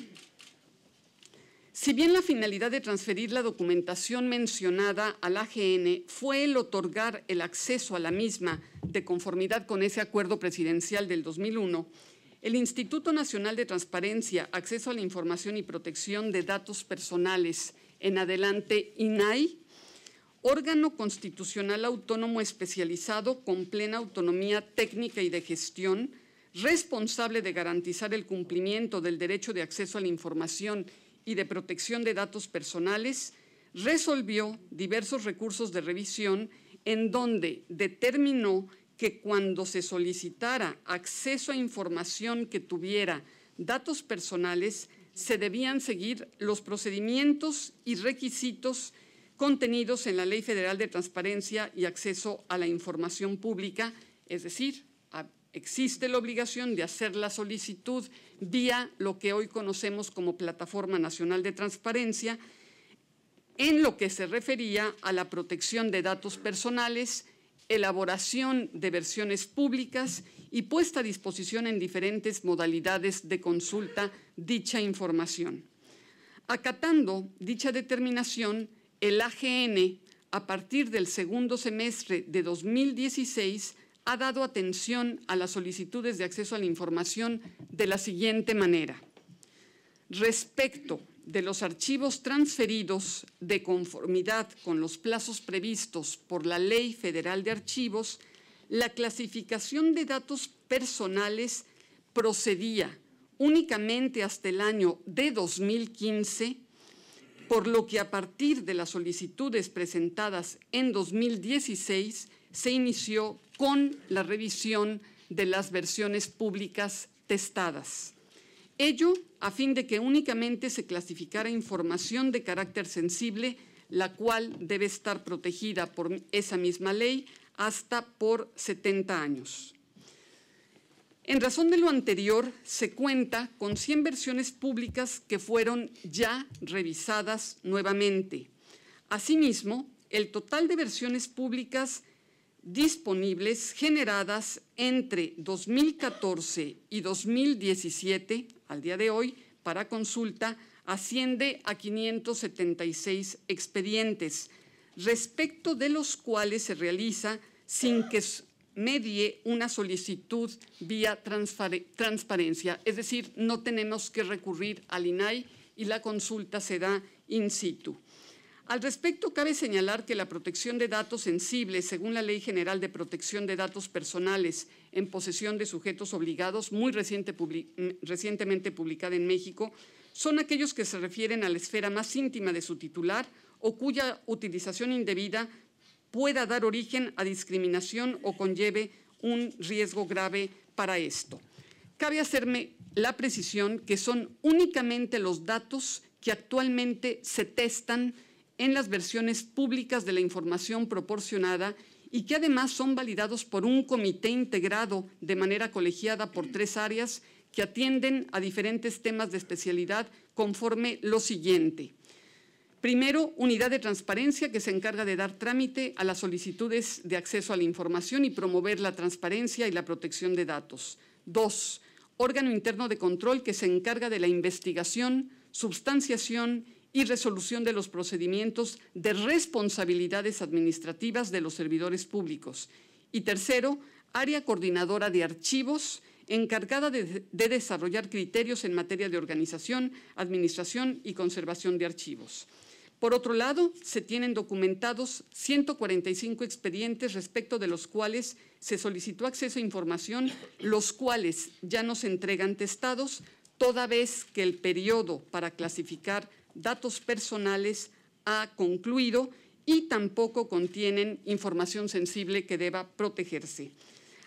Si bien la finalidad de transferir la documentación mencionada al AGN fue el otorgar el acceso a la misma de conformidad con ese acuerdo presidencial del 2001, el Instituto Nacional de Transparencia, Acceso a la Información y Protección de Datos Personales, en adelante INAI, órgano constitucional autónomo especializado con plena autonomía técnica y de gestión, responsable de garantizar el cumplimiento del derecho de acceso a la información y de protección de datos personales, resolvió diversos recursos de revisión en donde determinó que cuando se solicitara acceso a información que tuviera datos personales, se debían seguir los procedimientos y requisitos contenidos en la Ley Federal de Transparencia y Acceso a la Información Pública, es decir, existe la obligación de hacer la solicitud vía lo que hoy conocemos como Plataforma Nacional de Transparencia, en lo que se refería a la protección de datos personales, elaboración de versiones públicas y puesta a disposición en diferentes modalidades de consulta dicha información. Acatando dicha determinación, el AGN, a partir del segundo semestre de 2016, ha dado atención a las solicitudes de acceso a la información de la siguiente manera. Respecto de los archivos transferidos de conformidad con los plazos previstos por la Ley Federal de Archivos, la clasificación de datos personales procedía únicamente hasta el año de 2015, por lo que a partir de las solicitudes presentadas en 2016 se inició con la revisión de las versiones públicas testadas. Ello a fin de que únicamente se clasificara información de carácter sensible, la cual debe estar protegida por esa misma ley hasta por 70 años. En razón de lo anterior, se cuenta con 100 versiones públicas que fueron ya revisadas nuevamente. Asimismo, el total de versiones públicas disponibles generadas entre 2014 y 2017, al día de hoy, para consulta, asciende a 576 expedientes, respecto de los cuales se realiza sin que medie una solicitud vía transparencia. Es decir, no tenemos que recurrir al INAI y la consulta se da in situ. Al respecto, cabe señalar que la protección de datos sensibles, según la Ley General de Protección de Datos Personales en posesión de sujetos obligados, muy mm, recientemente publicada en México, son aquellos que se refieren a la esfera más íntima de su titular o cuya utilización indebida pueda dar origen a discriminación o conlleve un riesgo grave para esto. Cabe hacerme la precisión que son únicamente los datos que actualmente se testan en las versiones públicas de la información proporcionada y que además son validados por un comité integrado de manera colegiada por tres áreas que atienden a diferentes temas de especialidad conforme lo siguiente. Primero, unidad de transparencia que se encarga de dar trámite a las solicitudes de acceso a la información y promover la transparencia y la protección de datos. Dos, órgano interno de control que se encarga de la investigación, y, y resolución de los procedimientos de responsabilidades administrativas de los servidores públicos. Y tercero, área coordinadora de archivos encargada de, desarrollar criterios en materia de organización, administración y conservación de archivos. Por otro lado, se tienen documentados 145 expedientes respecto de los cuales se solicitó acceso a información, los cuales ya nos entregan testados, toda vez que el periodo para clasificar datos personales ha concluido y tampoco contienen información sensible que deba protegerse.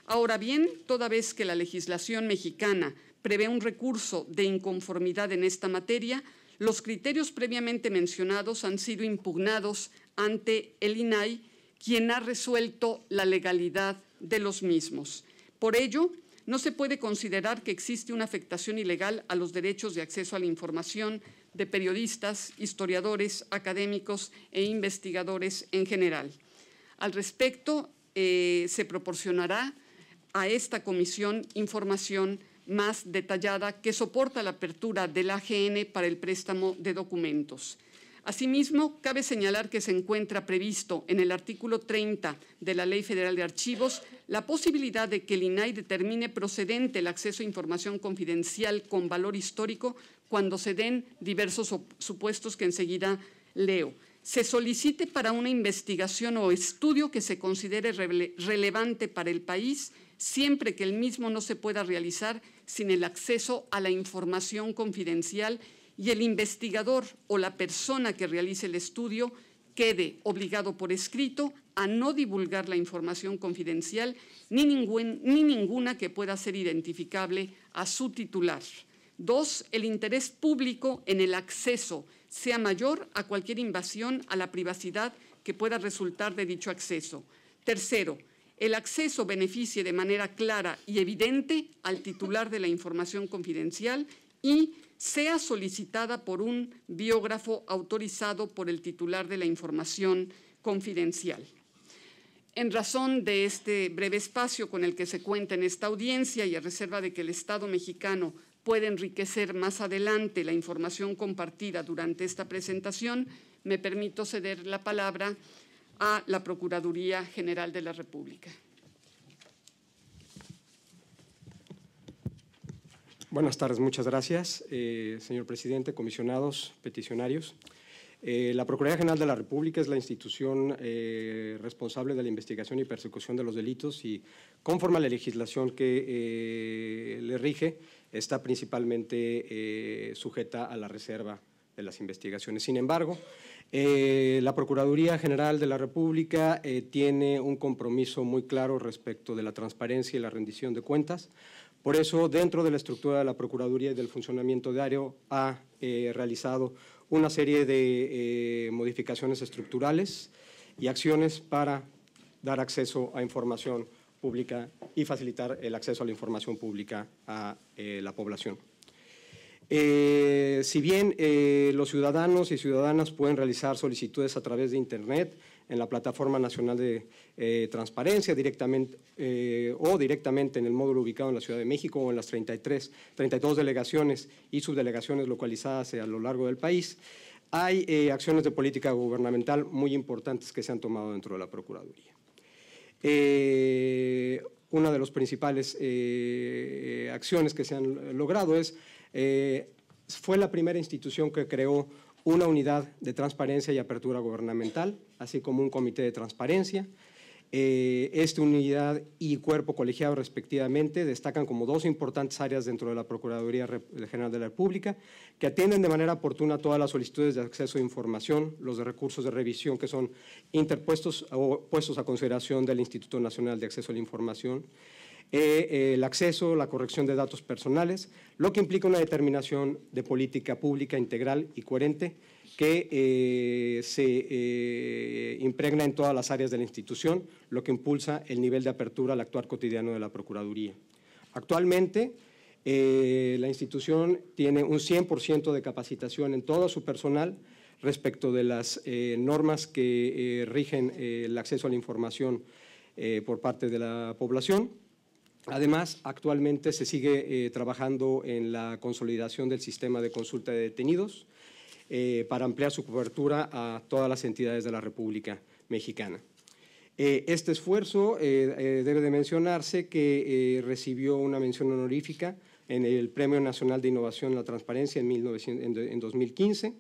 Ahora bien, toda vez que la legislación mexicana prevé un recurso de inconformidad en esta materia, los criterios previamente mencionados han sido impugnados ante el INAI, quien ha resuelto la legalidad de los mismos. Por ello, no se puede considerar que existe una afectación ilegal a los derechos de acceso a la información de periodistas, historiadores, académicos e investigadores en general. Al respecto, eh, se proporcionará a esta comisión información más detallada que soporta la apertura del AGN para el préstamo de documentos. Asimismo, cabe señalar que se encuentra previsto en el artículo 30 de la Ley Federal de Archivos la posibilidad de que el INAI determine procedente el acceso a información confidencial con valor histórico cuando se den diversos supuestos que enseguida leo. Se solicite para una investigación o estudio que se considere relevante para el país, siempre que el mismo no se pueda realizar sin el acceso a la información confidencial y el investigador o la persona que realice el estudio quede obligado por escrito a no divulgar la información confidencial ni ninguna que pueda ser identificable a su titular. Dos, el interés público en el acceso sea mayor a cualquier invasión a la privacidad que pueda resultar de dicho acceso. Tercero, el acceso beneficie de manera clara y evidente al titular de la información confidencial y sea solicitada por un biógrafo autorizado por el titular de la información confidencial. En razón de este breve espacio con el que se cuenta en esta audiencia y a reserva de que el Estado mexicano puede enriquecer más adelante la información compartida durante esta presentación, me permito ceder la palabra a la Procuraduría General de la República. Buenas tardes, muchas gracias, eh, señor presidente, comisionados, peticionarios. Eh, la Procuraduría General de la República es la institución eh, responsable de la investigación y persecución de los delitos y conforme a la legislación que le rige, está principalmente eh, sujeta a la reserva de las investigaciones. Sin embargo, eh, la Procuraduría General de la República eh, tiene un compromiso muy claro respecto de la transparencia y la rendición de cuentas. Por eso, dentro de la estructura de la Procuraduría y del funcionamiento diario, ha realizado una serie de modificaciones estructurales y acciones para dar acceso a información pública y facilitar el acceso a la información pública a eh, la población. Eh, si bien eh, los ciudadanos y ciudadanas pueden realizar solicitudes a través de Internet en la Plataforma Nacional de Transparencia directamente, o directamente en el módulo ubicado en la Ciudad de México o en las 33, 32 delegaciones y subdelegaciones localizadas a lo largo del país, hay acciones de política gubernamental muy importantes que se han tomado dentro de la Procuraduría una de las principales eh, eh, acciones que se han logrado es, eh, fue la primera institución que creó una unidad de transparencia y apertura gubernamental, así como un comité de transparencia. Eh, esta unidad y cuerpo colegiado respectivamente destacan como dos importantes áreas dentro de la Procuraduría General de la República que atienden de manera oportuna todas las solicitudes de acceso a información, los de recursos de revisión que son interpuestos o puestos a consideración del Instituto Nacional de Acceso a la Información, eh, eh, el acceso, la corrección de datos personales, lo que implica una determinación de política pública integral y coherente que eh, se eh, impregna en todas las áreas de la institución, lo que impulsa el nivel de apertura al actuar cotidiano de la Procuraduría. Actualmente, eh, la institución tiene un 100% de capacitación en todo su personal respecto de las normas que rigen el acceso a la información por parte de la población. Además, actualmente se sigue trabajando en la consolidación del sistema de consulta de detenidos, eh, para ampliar su cobertura a todas las entidades de la República Mexicana. Eh, este esfuerzo eh, debe de mencionarse que recibió una mención honorífica en el Premio Nacional de Innovación en la Transparencia en, en 2015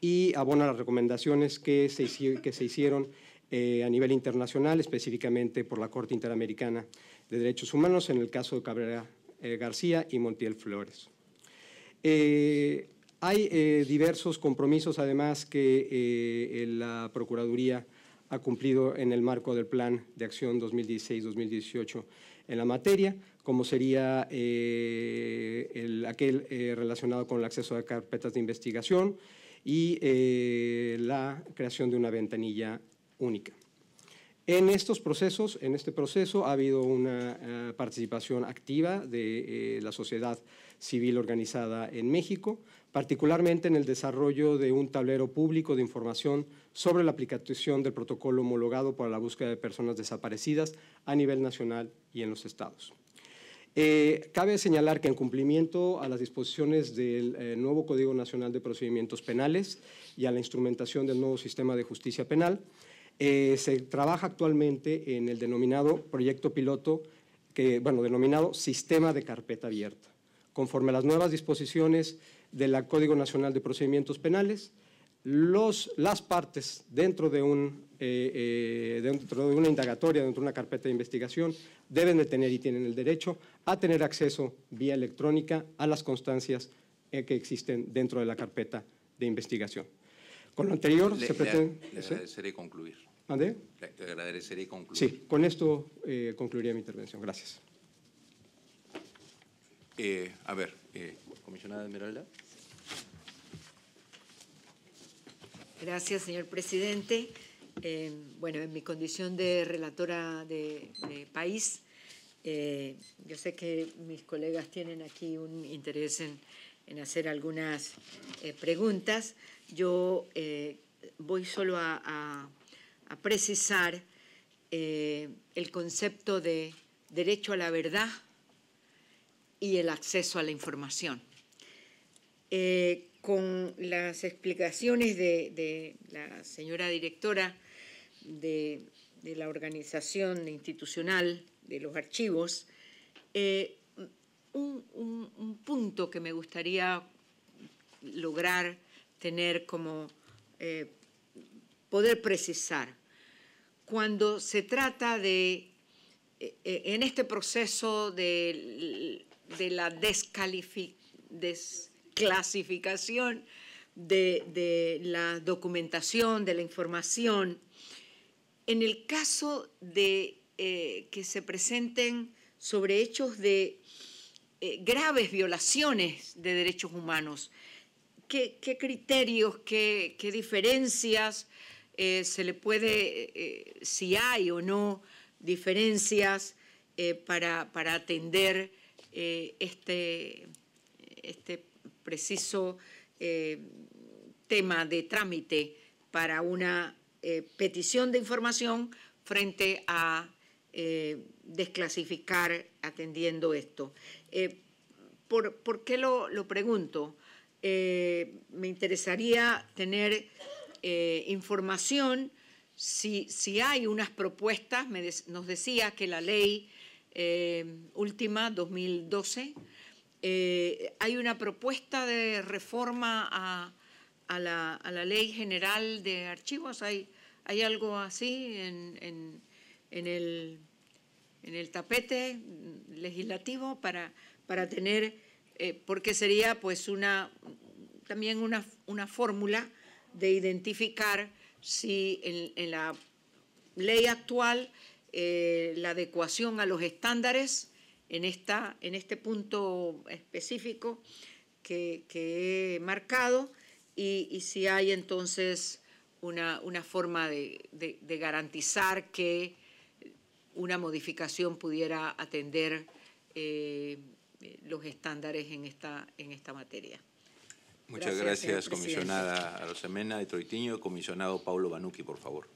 y abona las recomendaciones que se, que se hicieron a nivel internacional, específicamente por la Corte Interamericana de Derechos Humanos en el caso de Cabrera García y Montiel Flores. Eh, hay eh, diversos compromisos, además, que eh, la Procuraduría ha cumplido en el marco del Plan de Acción 2016-2018 en la materia, como sería eh, aquel relacionado con el acceso a carpetas de investigación y la creación de una ventanilla única. En estos procesos, en este proceso ha habido una participación activa de la sociedad civil organizada en México, particularmente en el desarrollo de un tablero público de información sobre la aplicación del protocolo homologado para la búsqueda de personas desaparecidas a nivel nacional y en los estados. Eh, cabe señalar que en cumplimiento a las disposiciones del eh, nuevo Código Nacional de Procedimientos Penales y a la instrumentación del nuevo sistema de justicia penal, eh, se trabaja actualmente en el denominado proyecto piloto, que, bueno, denominado sistema de carpeta abierta. Conforme a las nuevas disposiciones del Código Nacional de Procedimientos Penales, las partes dentro de, un, eh, eh, dentro de una indagatoria, dentro de una carpeta de investigación, deben de tener y tienen el derecho a tener acceso vía electrónica a las constancias eh, que existen dentro de la carpeta de investigación. Con lo anterior se pretende... Le, agradeceré concluir. Le, concluir. Sí, con esto concluiría mi intervención. Gracias. a ver, Comisionada Esmeralda. Gracias, señor presidente. Eh, bueno, en mi condición de relatora de, país, eh, yo sé que mis colegas tienen aquí un interés en, hacer algunas eh, preguntas. Yo voy solo a precisar el concepto de derecho a la verdad y el acceso a la información. Eh, con las explicaciones de, la señora directora de, la organización institucional de los archivos, eh, un, punto que me gustaría lograr tener como eh, poder precisar. Cuando se trata de, en este proceso de, la descalificación, clasificación de, la documentación, de la información. En el caso de eh, que se presenten sobre hechos de eh, graves violaciones de derechos humanos, ¿qué, criterios, qué, qué diferencias eh, se le puede, si hay o no diferencias para, para atender este, este preciso eh, tema de trámite para una eh, petición de información frente a eh, desclasificar atendiendo esto. Por, qué lo, pregunto? me interesaría tener información si, si, hay unas propuestas, nos decía que la ley última 2012 eh, hay una propuesta de reforma a, la, ley general de archivos. ¿Hay, algo así en, el, tapete legislativo para, tener, eh, porque sería pues también una, fórmula de identificar si en, la ley actual eh, la adecuación a los estándares en, esta, en este punto específico que, que he marcado y, si hay entonces una, una forma de, de, garantizar que una modificación pudiera atender eh, los estándares en esta, en esta materia. Muchas gracias, comisionada Rosemena de Troitiño. Comisionado Paulo Banuki, por favor.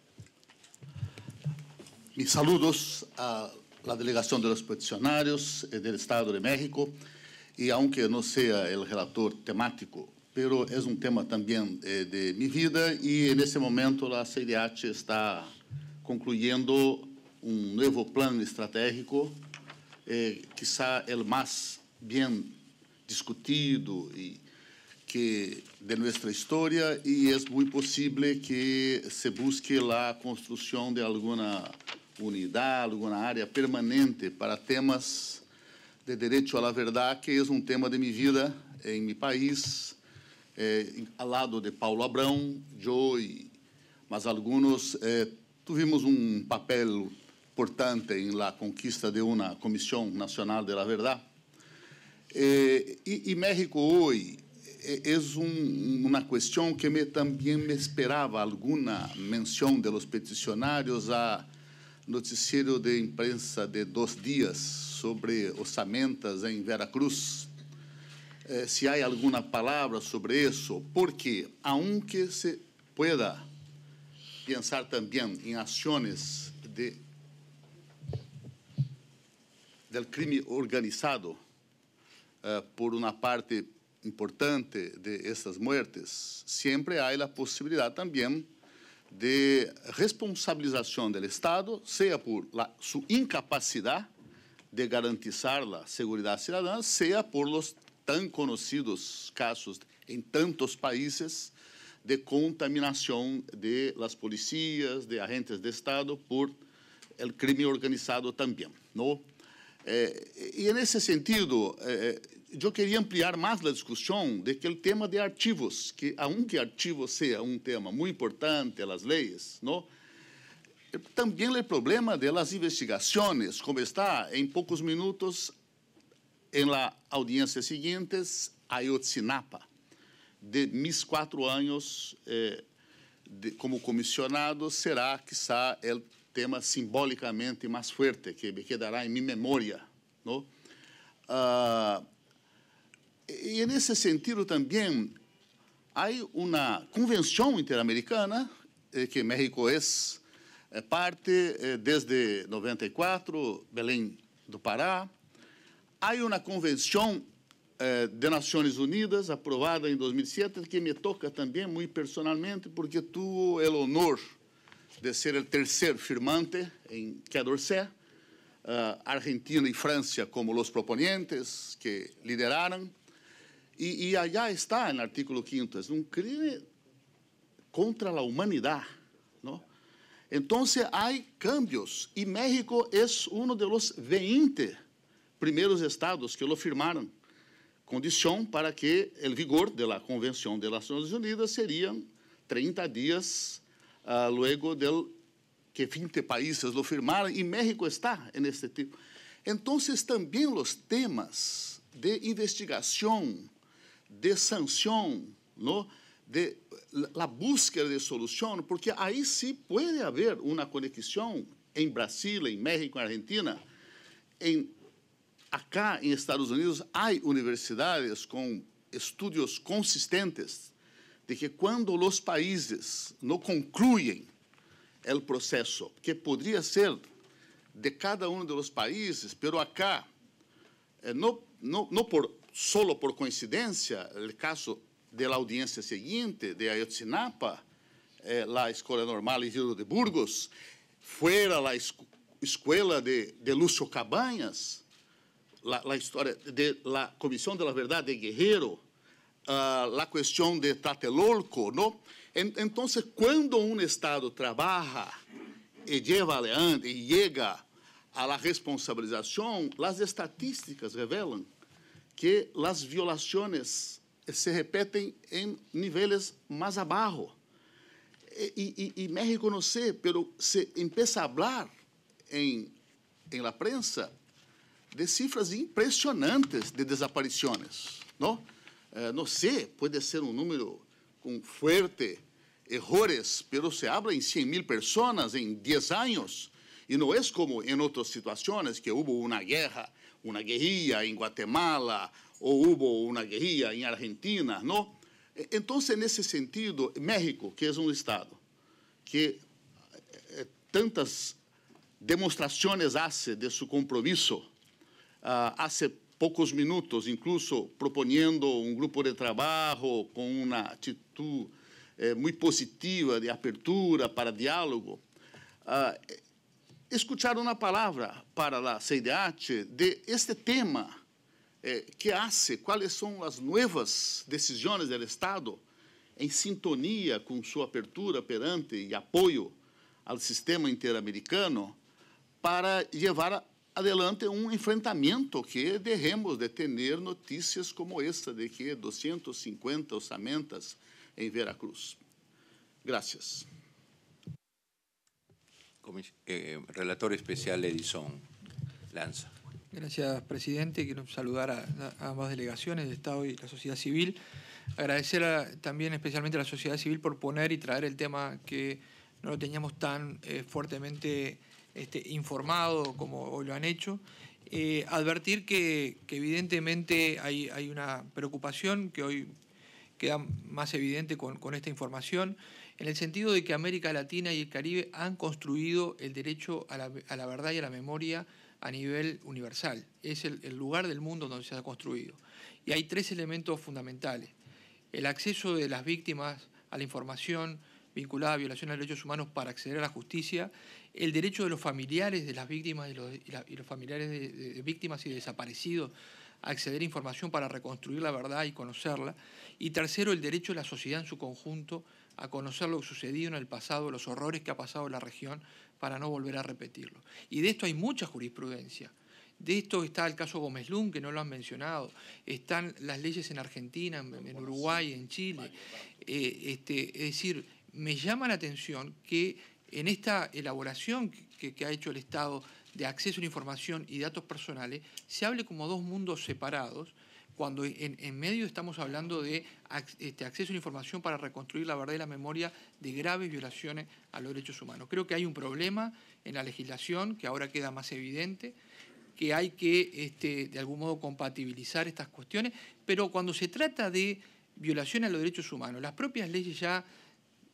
Mis saludos a la delegación de los peticionarios eh, del Estado de México y aunque no sea el relator temático, pero es un tema también eh, de mi vida y en ese momento la CIDH está concluyendo un nuevo plan estratégico, eh, quizá el más bien discutido y que de nuestra historia y es muy posible que se busque la construcción de alguna unidálogo na área permanente para temas de direito à verdade, que é um tema de minha vida em meu país, é, ao lado de Paulo Abrão, Joey, mas alguns eh, tivemos um papel importante em la conquista de uma Comissão Nacional de la Verdade. É, e, e México hoje é um, uma questão que me, também me esperava alguma menção de los peticionários a noticiário de imprensa de dois dias sobre orçamentos em Veracruz. Eh, se há alguma palavra sobre isso, porque, aunque se pueda pensar também em ações de del crime organizado eh, por uma parte importante de estas mortes, sempre há a possibilidade também de responsabilização do Estado, seja por sua incapacidade de garantir a segurança cidadã, seja por los tão conhecidos casos em tantos países de contaminação de las policias, de agentes de Estado por el crime organizado também, não? Eh, e nesse sentido, eh, eu queria ampliar mais a discussão daquele tema de arquivos, que aunque artigo seja um tema muito importante, as leis, não? também o problema das investigações, como está em poucos minutos em la audiência seguinte, Ayotzinapa, de mis quatro anos eh, de, como comissionado, será, quizá, o tema simbolicamente mais forte, que me quedará em minha memória. Não? Ah, e é nesse sentido também há uma convenção interamericana eh, que México é parte eh, desde 94, Belém do Pará. há uma convenção de Nações Unidas aprovada em 2007 que me toca também muito personalmente porque tuve é o honor de ser o terceiro firmante em Quedorcé, Argentina e França como los proponentes que lideraram e, e está, no artigo 5, é um crime contra a humanidade. Então há cambios e México é um dos 20 primeiros estados que lo firmaram, condição para que o vigor da Convenção das Nações Unidas seria 30 dias uh, ah, luego del que 20 países lo firmaram e México está nesse este tipo. Então, também os temas de investigação de sanção, ¿no? de la búsqueda de solução, porque aí sim pode haver uma conexão em Brasil, em México, em Argentina. em, acá, em Estados Unidos, há universidades com estudos consistentes de que quando os países não concluem el processo, que poderia ser de cada um dos países, pero acá, eh, não, no, no, por solo por coincidência, o caso de la seguinte de Ayotzinapa, eh, la Escuela Normal Isidro de Burgos, fora la escola Escuela de, de, Lucio Cabañas, la, la, historia de la Comissão de la Verdade de Guerrero, uh, la cuestión de Tatelolco, ¿no? En, entonces, Estado trabalha e lleva adelante e chega a la as estatísticas revelam que as violações se repetem em níveis mais abaixo. E, e, e México não sei, se empieza a falar em em la prensa de cifras impressionantes de desaparições, não? Eh, não sei, pode ser um número com fuerte errores, pero se habla em 100 mil pessoas em 10 anos e não é como em outras situações que houve uma guerra una guerrilla en Guatemala o hubo una guerrilla en Argentina, ¿no? Entonces, en ese sentido, México, que es un Estado que eh, tantas demonstrações hace de su compromiso, uh, hace pocos minutos, incluso proponiendo un grupo de trabajo con una actitud eh, muy positiva de apertura para diálogo, uh, escutaram na palavra para a CIDH de este tema eh, que hace quais são as novas decisões do Estado em sintonia com sua apertura perante e apoio ao sistema interamericano para levar adelante um enfrentamento que derremos de ter notícias como esta de que 250 orçamentas em Veracruz. Graças. Eh, relator especial Edison Lanza. Gracias, presidente. Quiero saludar a, ambas delegaciones, de Estado y la sociedad civil. Agradecer también especialmente a la sociedad civil por poner y traer el tema que no lo teníamos tan eh, fuertemente este, informado como hoy lo han hecho. Eh, advertir que, evidentemente hay, una preocupación que hoy queda más evidente con, con esta información en el sentido de que América Latina y el Caribe han construido el derecho a la, verdad y a la memoria a nivel universal. Es el, lugar del mundo donde se ha construido. Y hay tres elementos fundamentales. El acceso de las víctimas a la información, vinculada a violaciones de derechos humanos para acceder a la justicia, el derecho de los familiares de las víctimas y los, los familiares de, de, víctimas y desaparecidos a acceder a información para reconstruir la verdad y conocerla, y tercero, el derecho de la sociedad en su conjunto a conocer lo que sucedido en el pasado, los horrores que ha pasado la región, para no volver a repetirlo. Y de esto hay mucha jurisprudencia. De esto está el caso Gómez Lum, que no lo han mencionado. Están las leyes en Argentina, en, Uruguay, en Chile. Eh, este, es decir, me llama la atención que en esta elaboración que, que, ha hecho el Estado de acceso a la información y datos personales, se hable como dos mundos separados cuando en, medio estamos hablando de este, acceso a información para reconstruir la verdad y la memoria de graves violaciones a los derechos humanos. Creo que hay un problema en la legislación que ahora queda más evidente que hay que este, de algún modo compatibilizar estas cuestiones, pero cuando se trata de violaciones a los derechos humanos, las propias leyes ya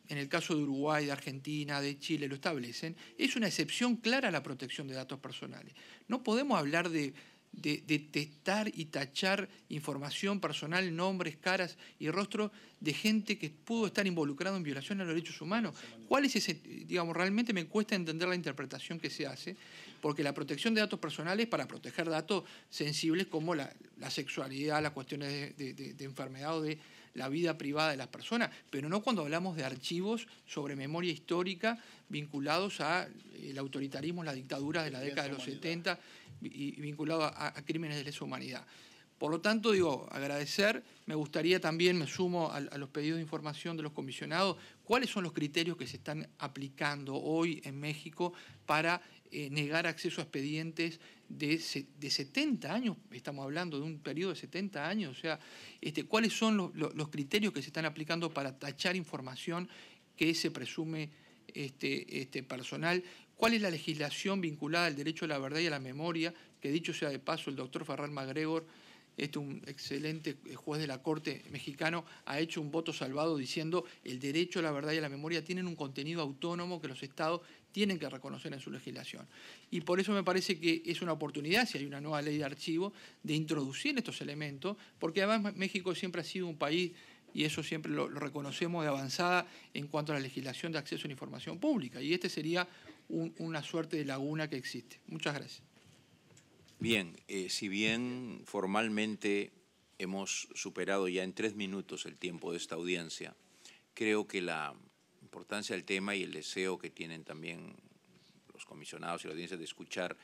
en el caso de Uruguay, de Argentina, de Chile, lo establecen, es una excepción clara a la protección de datos personales. No podemos hablar de, de detectar y tachar información personal, nombres, caras y rostro de gente que pudo estar involucrado en violación a los derechos humanos. ¿Cuál es ese? Digamos, realmente me cuesta entender la interpretación que se hace, porque la protección de datos personales para proteger datos sensibles como la, sexualidad, las cuestiones de, de enfermedad o de la vida privada de las personas, pero no cuando hablamos de archivos sobre memoria histórica vinculados al autoritarismo, las dictaduras de la década de los 70 y vinculado a, crímenes de lesa humanidad. Por lo tanto, digo, agradecer, me gustaría también, me sumo a, los pedidos de información de los comisionados, cuáles son los criterios que se están aplicando hoy en México para eh, negar acceso a expedientes de, 70 años, estamos hablando de un periodo de 70 años, o sea, este, cuáles son los, criterios que se están aplicando para tachar información que se presume este, este, personal, ¿Cuál es la legislación vinculada al derecho a la verdad y a la memoria? Que dicho sea de paso, el doctor Ferran MacGregor, este un excelente eh, juez de la Corte mexicano, ha hecho un voto salvado diciendo el derecho a la verdad y a la memoria tienen un contenido autónomo que los estados tienen que reconocer en su legislación. Y por eso me parece que es una oportunidad, si hay una nueva ley de archivo, de introducir estos elementos, porque además México siempre ha sido un país y eso siempre lo, lo, reconocemos de avanzada en cuanto a la legislación de acceso a la información pública. Y este sería una suerte de laguna que existe. Muchas gracias. Bien, eh, si bien formalmente hemos superado ya en tres minutos el tiempo de esta audiencia, creo que la importancia del tema y el deseo que tienen también los comisionados y la audiencia de escuchar,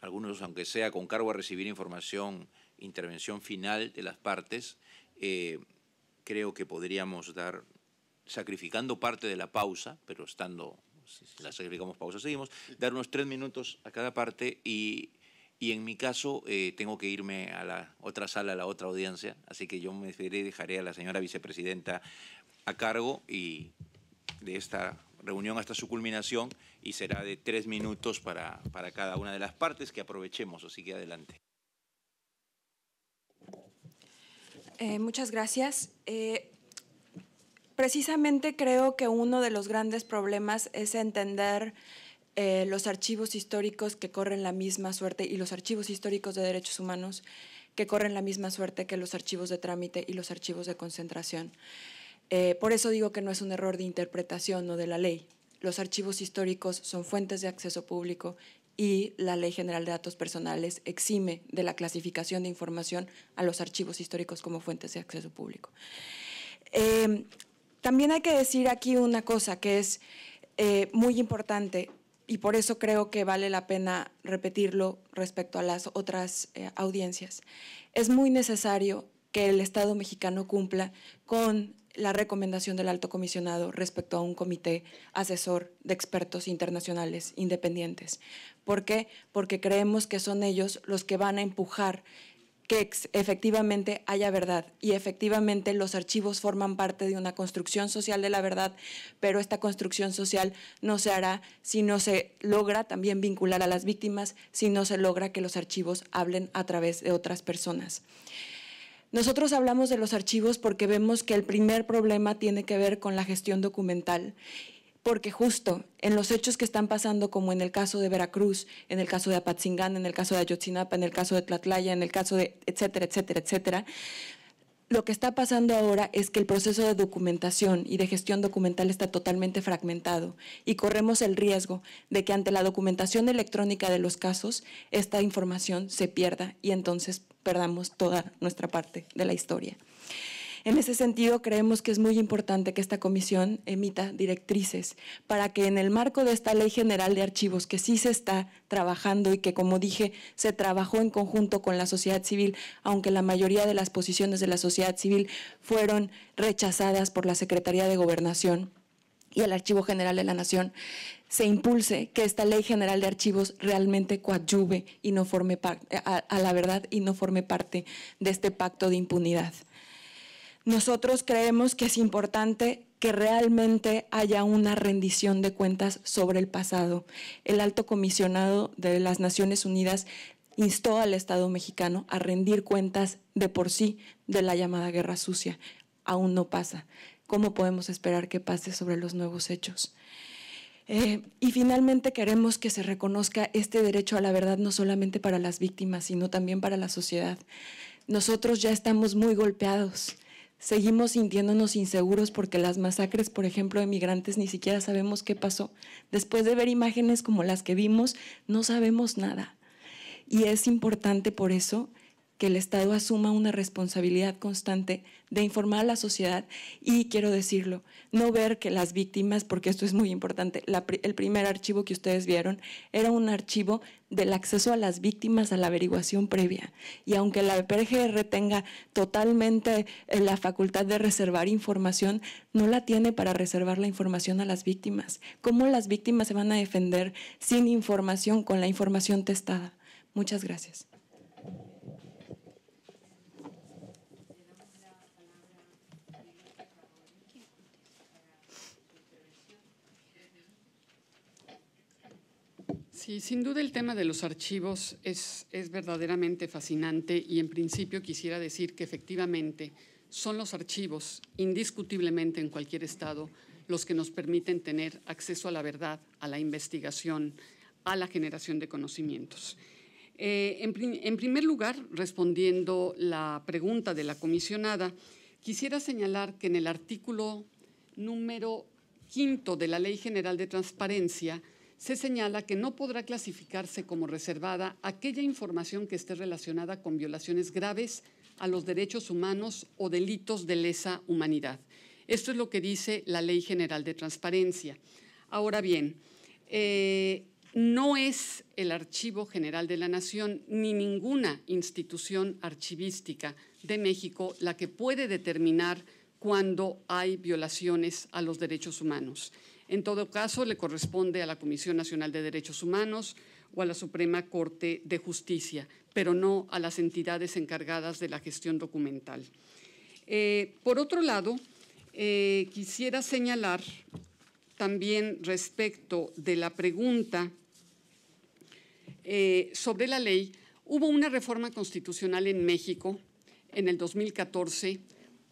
algunos aunque sea con cargo a recibir información, intervención final de las partes, eh, creo que podríamos dar, sacrificando parte de la pausa, pero estando si, la las pausa, seguimos, dar unos tres minutos a cada parte y, en mi caso eh, tengo que irme a la otra sala, a la otra audiencia, así que yo me dejaré a la señora vicepresidenta a cargo y de esta reunión hasta su culminación y será de tres minutos para, para cada una de las partes que aprovechemos, así que adelante. Eh, muchas gracias. Eh, precisamente creo que uno de los grandes problemas es entender eh, los archivos históricos que corren la misma suerte y los archivos históricos de derechos humanos que corren la misma suerte que los archivos de trámite y los archivos de concentración. Eh, por eso digo que no es un error de interpretación o de la ley. Los archivos históricos son fuentes de acceso público y la Ley General de Datos Personales exime de la clasificación de información a los archivos históricos como fuentes de acceso público. Eh, también hay que decir aquí una cosa que es eh, muy importante y por eso creo que vale la pena repetirlo respecto a las otras eh, audiencias. Es muy necesario que el Estado mexicano cumpla con la recomendación del alto comisionado respecto a un comité asesor de expertos internacionales independientes. ¿Por qué? Porque creemos que son ellos los que van a empujar que efectivamente haya verdad y efectivamente los archivos forman parte de una construcción social de la verdad, pero esta construcción social no se hará si no se logra también vincular a las víctimas, si no se logra que los archivos hablen a través de otras personas. Nosotros hablamos de los archivos porque vemos que el primer problema tiene que ver con la gestión documental porque justo en los hechos que están pasando, como en el caso de Veracruz, en el caso de Apatzingán, en el caso de Ayotzinapa, en el caso de Tlatlaya, en el caso de etcétera, etcétera, etcétera, lo que está pasando ahora es que el proceso de documentación y de gestión documental está totalmente fragmentado y corremos el riesgo de que ante la documentación electrónica de los casos, esta información se pierda y entonces perdamos toda nuestra parte de la historia. En ese sentido, creemos que es muy importante que esta comisión emita directrices para que en el marco de esta Ley General de Archivos, que sí se está trabajando y que, como dije, se trabajó en conjunto con la sociedad civil, aunque la mayoría de las posiciones de la sociedad civil fueron rechazadas por la Secretaría de Gobernación y el Archivo General de la Nación, se impulse que esta Ley General de Archivos realmente coadyuve y no forme a la verdad y no forme parte de este pacto de impunidad. Nosotros creemos que es importante que realmente haya una rendición de cuentas sobre el pasado. El alto comisionado de las Naciones Unidas instó al Estado mexicano a rendir cuentas de por sí de la llamada guerra sucia. Aún no pasa. ¿Cómo podemos esperar que pase sobre los nuevos hechos? Eh, y finalmente queremos que se reconozca este derecho a la verdad no solamente para las víctimas, sino también para la sociedad. Nosotros ya estamos muy golpeados seguimos sintiéndonos inseguros porque las masacres, por ejemplo, de migrantes, ni siquiera sabemos qué pasó. Después de ver imágenes como las que vimos, no sabemos nada. Y es importante por eso que el Estado asuma una responsabilidad constante de informar a la sociedad y, quiero decirlo, no ver que las víctimas, porque esto es muy importante, el primer archivo que ustedes vieron era un archivo del acceso a las víctimas a la averiguación previa. Y aunque la PRGR tenga totalmente eh, la facultad de reservar información, no la tiene para reservar la información a las víctimas. ¿Cómo las víctimas se van a defender sin información, con la información testada? Muchas gracias. Sí, sin duda el tema de los archivos es, verdaderamente fascinante y en principio quisiera decir que efectivamente son los archivos, indiscutiblemente en cualquier estado, los que nos permiten tener acceso a la verdad, a la investigación, a la generación de conocimientos. Eh, en, primer lugar, respondiendo la pregunta de la comisionada, quisiera señalar que en el artículo número quinto de la Ley General de Transparencia se señala que no podrá clasificarse como reservada aquella información que esté relacionada con violaciones graves a los derechos humanos o delitos de lesa humanidad. Esto es lo que dice la Ley General de Transparencia. Ahora bien, eh, no es el Archivo General de la Nación ni ninguna institución archivística de México la que puede determinar cuando hay violaciones a los derechos humanos. En todo caso, le corresponde a la Comisión Nacional de Derechos Humanos o a la Suprema Corte de Justicia, pero no a las entidades encargadas de la gestión documental. Eh, por otro lado, eh, quisiera señalar también respecto de la pregunta eh, sobre la ley, hubo una reforma constitucional en México en el 2014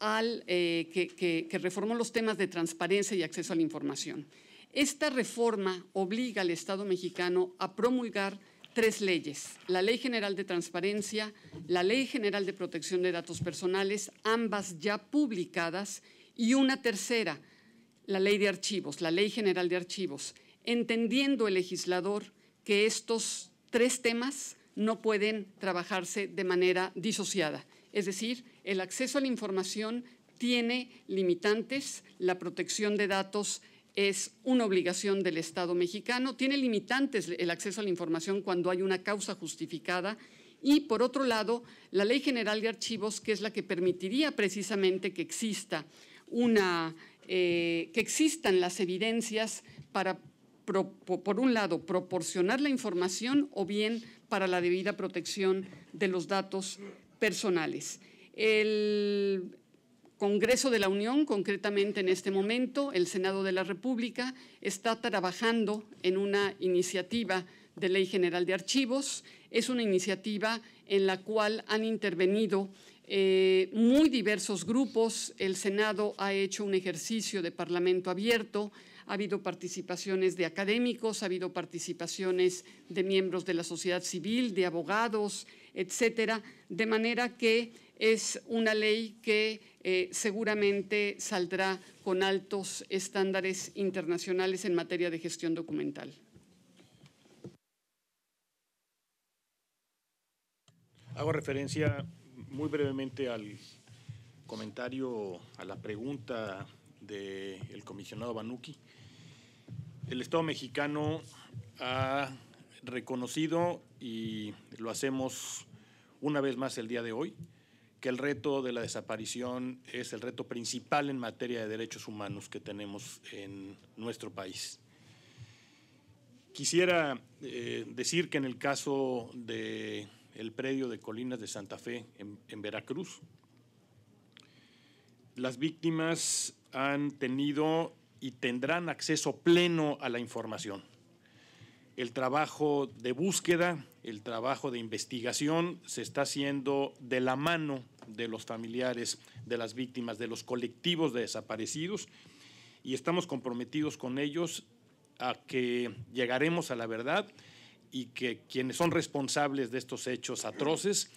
al, eh, que, que reformó los temas de transparencia y acceso a la información. Esta reforma obliga al Estado mexicano a promulgar tres leyes, la Ley General de Transparencia, la Ley General de Protección de Datos Personales, ambas ya publicadas, y una tercera, la Ley de Archivos, la Ley General de Archivos, entendiendo el legislador que estos tres temas no pueden trabajarse de manera disociada. Es decir, el acceso a la información tiene limitantes, la protección de datos es una obligación del Estado mexicano, tiene limitantes el acceso a la información cuando hay una causa justificada y, por otro lado, la Ley General de Archivos, que es la que permitiría precisamente que exista una, eh, que existan las evidencias para, por un lado, proporcionar la información o bien para la debida protección de los datos personales. El Congreso de la Unión, concretamente en este momento, el Senado de la República, está trabajando en una iniciativa de Ley General de Archivos. Es una iniciativa en la cual han intervenido eh, muy diversos grupos. El Senado ha hecho un ejercicio de Parlamento abierto, ha habido participaciones de académicos, ha habido participaciones de miembros de la sociedad civil, de abogados, etcétera, de manera que es una ley que eh, seguramente saldrá con altos estándares internacionales en materia de gestión documental. Hago referencia muy brevemente al comentario, a la pregunta del comisionado Banuki. El Estado mexicano ha reconocido, y lo hacemos una vez más el día de hoy, que el reto de la desaparición es el reto principal en materia de derechos humanos que tenemos en nuestro país. Quisiera eh, decir que en el caso del predio de Colinas de Santa Fe en Veracruz, las víctimas han tenido y tendrán acceso pleno a la información el trabajo de búsqueda, el trabajo de investigación se está haciendo de la mano de los familiares de las víctimas, de los colectivos de desaparecidos, y estamos comprometidos con ellos a que llegaremos a la verdad y que quienes son responsables de estos hechos atroces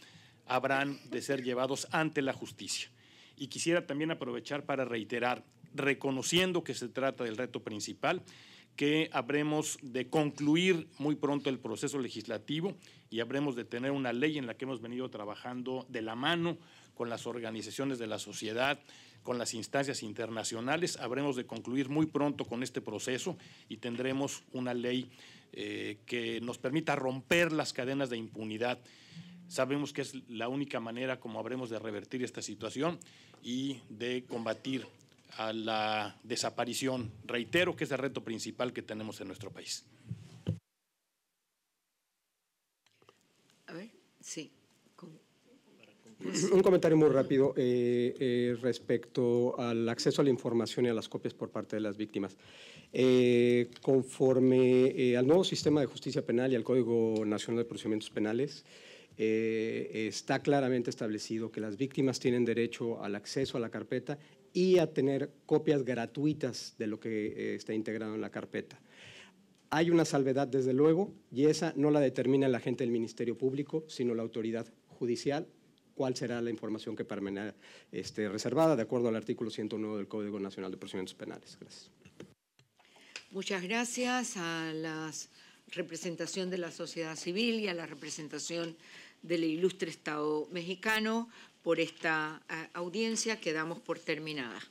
habrán de ser llevados ante la justicia. Y quisiera también aprovechar para reiterar, reconociendo que se trata del reto principal, que habremos de concluir muy pronto el proceso legislativo y habremos de tener una ley en la que hemos venido trabajando de la mano con las organizaciones de la sociedad, con las instancias internacionales. Habremos de concluir muy pronto con este proceso y tendremos una ley eh, que nos permita romper las cadenas de impunidad. Sabemos que es la única manera como habremos de revertir esta situación y de combatir a la desaparición. Reitero que es el reto principal que tenemos en nuestro país. A ver, sí. Un comentario muy rápido eh, eh, respecto al acceso a la información y a las copias por parte de las víctimas. Eh, conforme al nuevo sistema de justicia penal y al Código Nacional de Procedimientos Penales, está claramente establecido que las víctimas tienen derecho al acceso a la carpeta y a tener copias gratuitas de lo que eh, está integrado en la carpeta. Hay una salvedad, desde luego, y esa no la determina la gente del Ministerio Público, sino la autoridad judicial, cuál será la información que permanezca este, reservada, de acuerdo al artículo 109 del Código Nacional de Procedimientos Penales. Gracias. Muchas gracias a la representación de la sociedad civil y a la representación del ilustre Estado mexicano por esta eh, audiencia. Quedamos por terminada.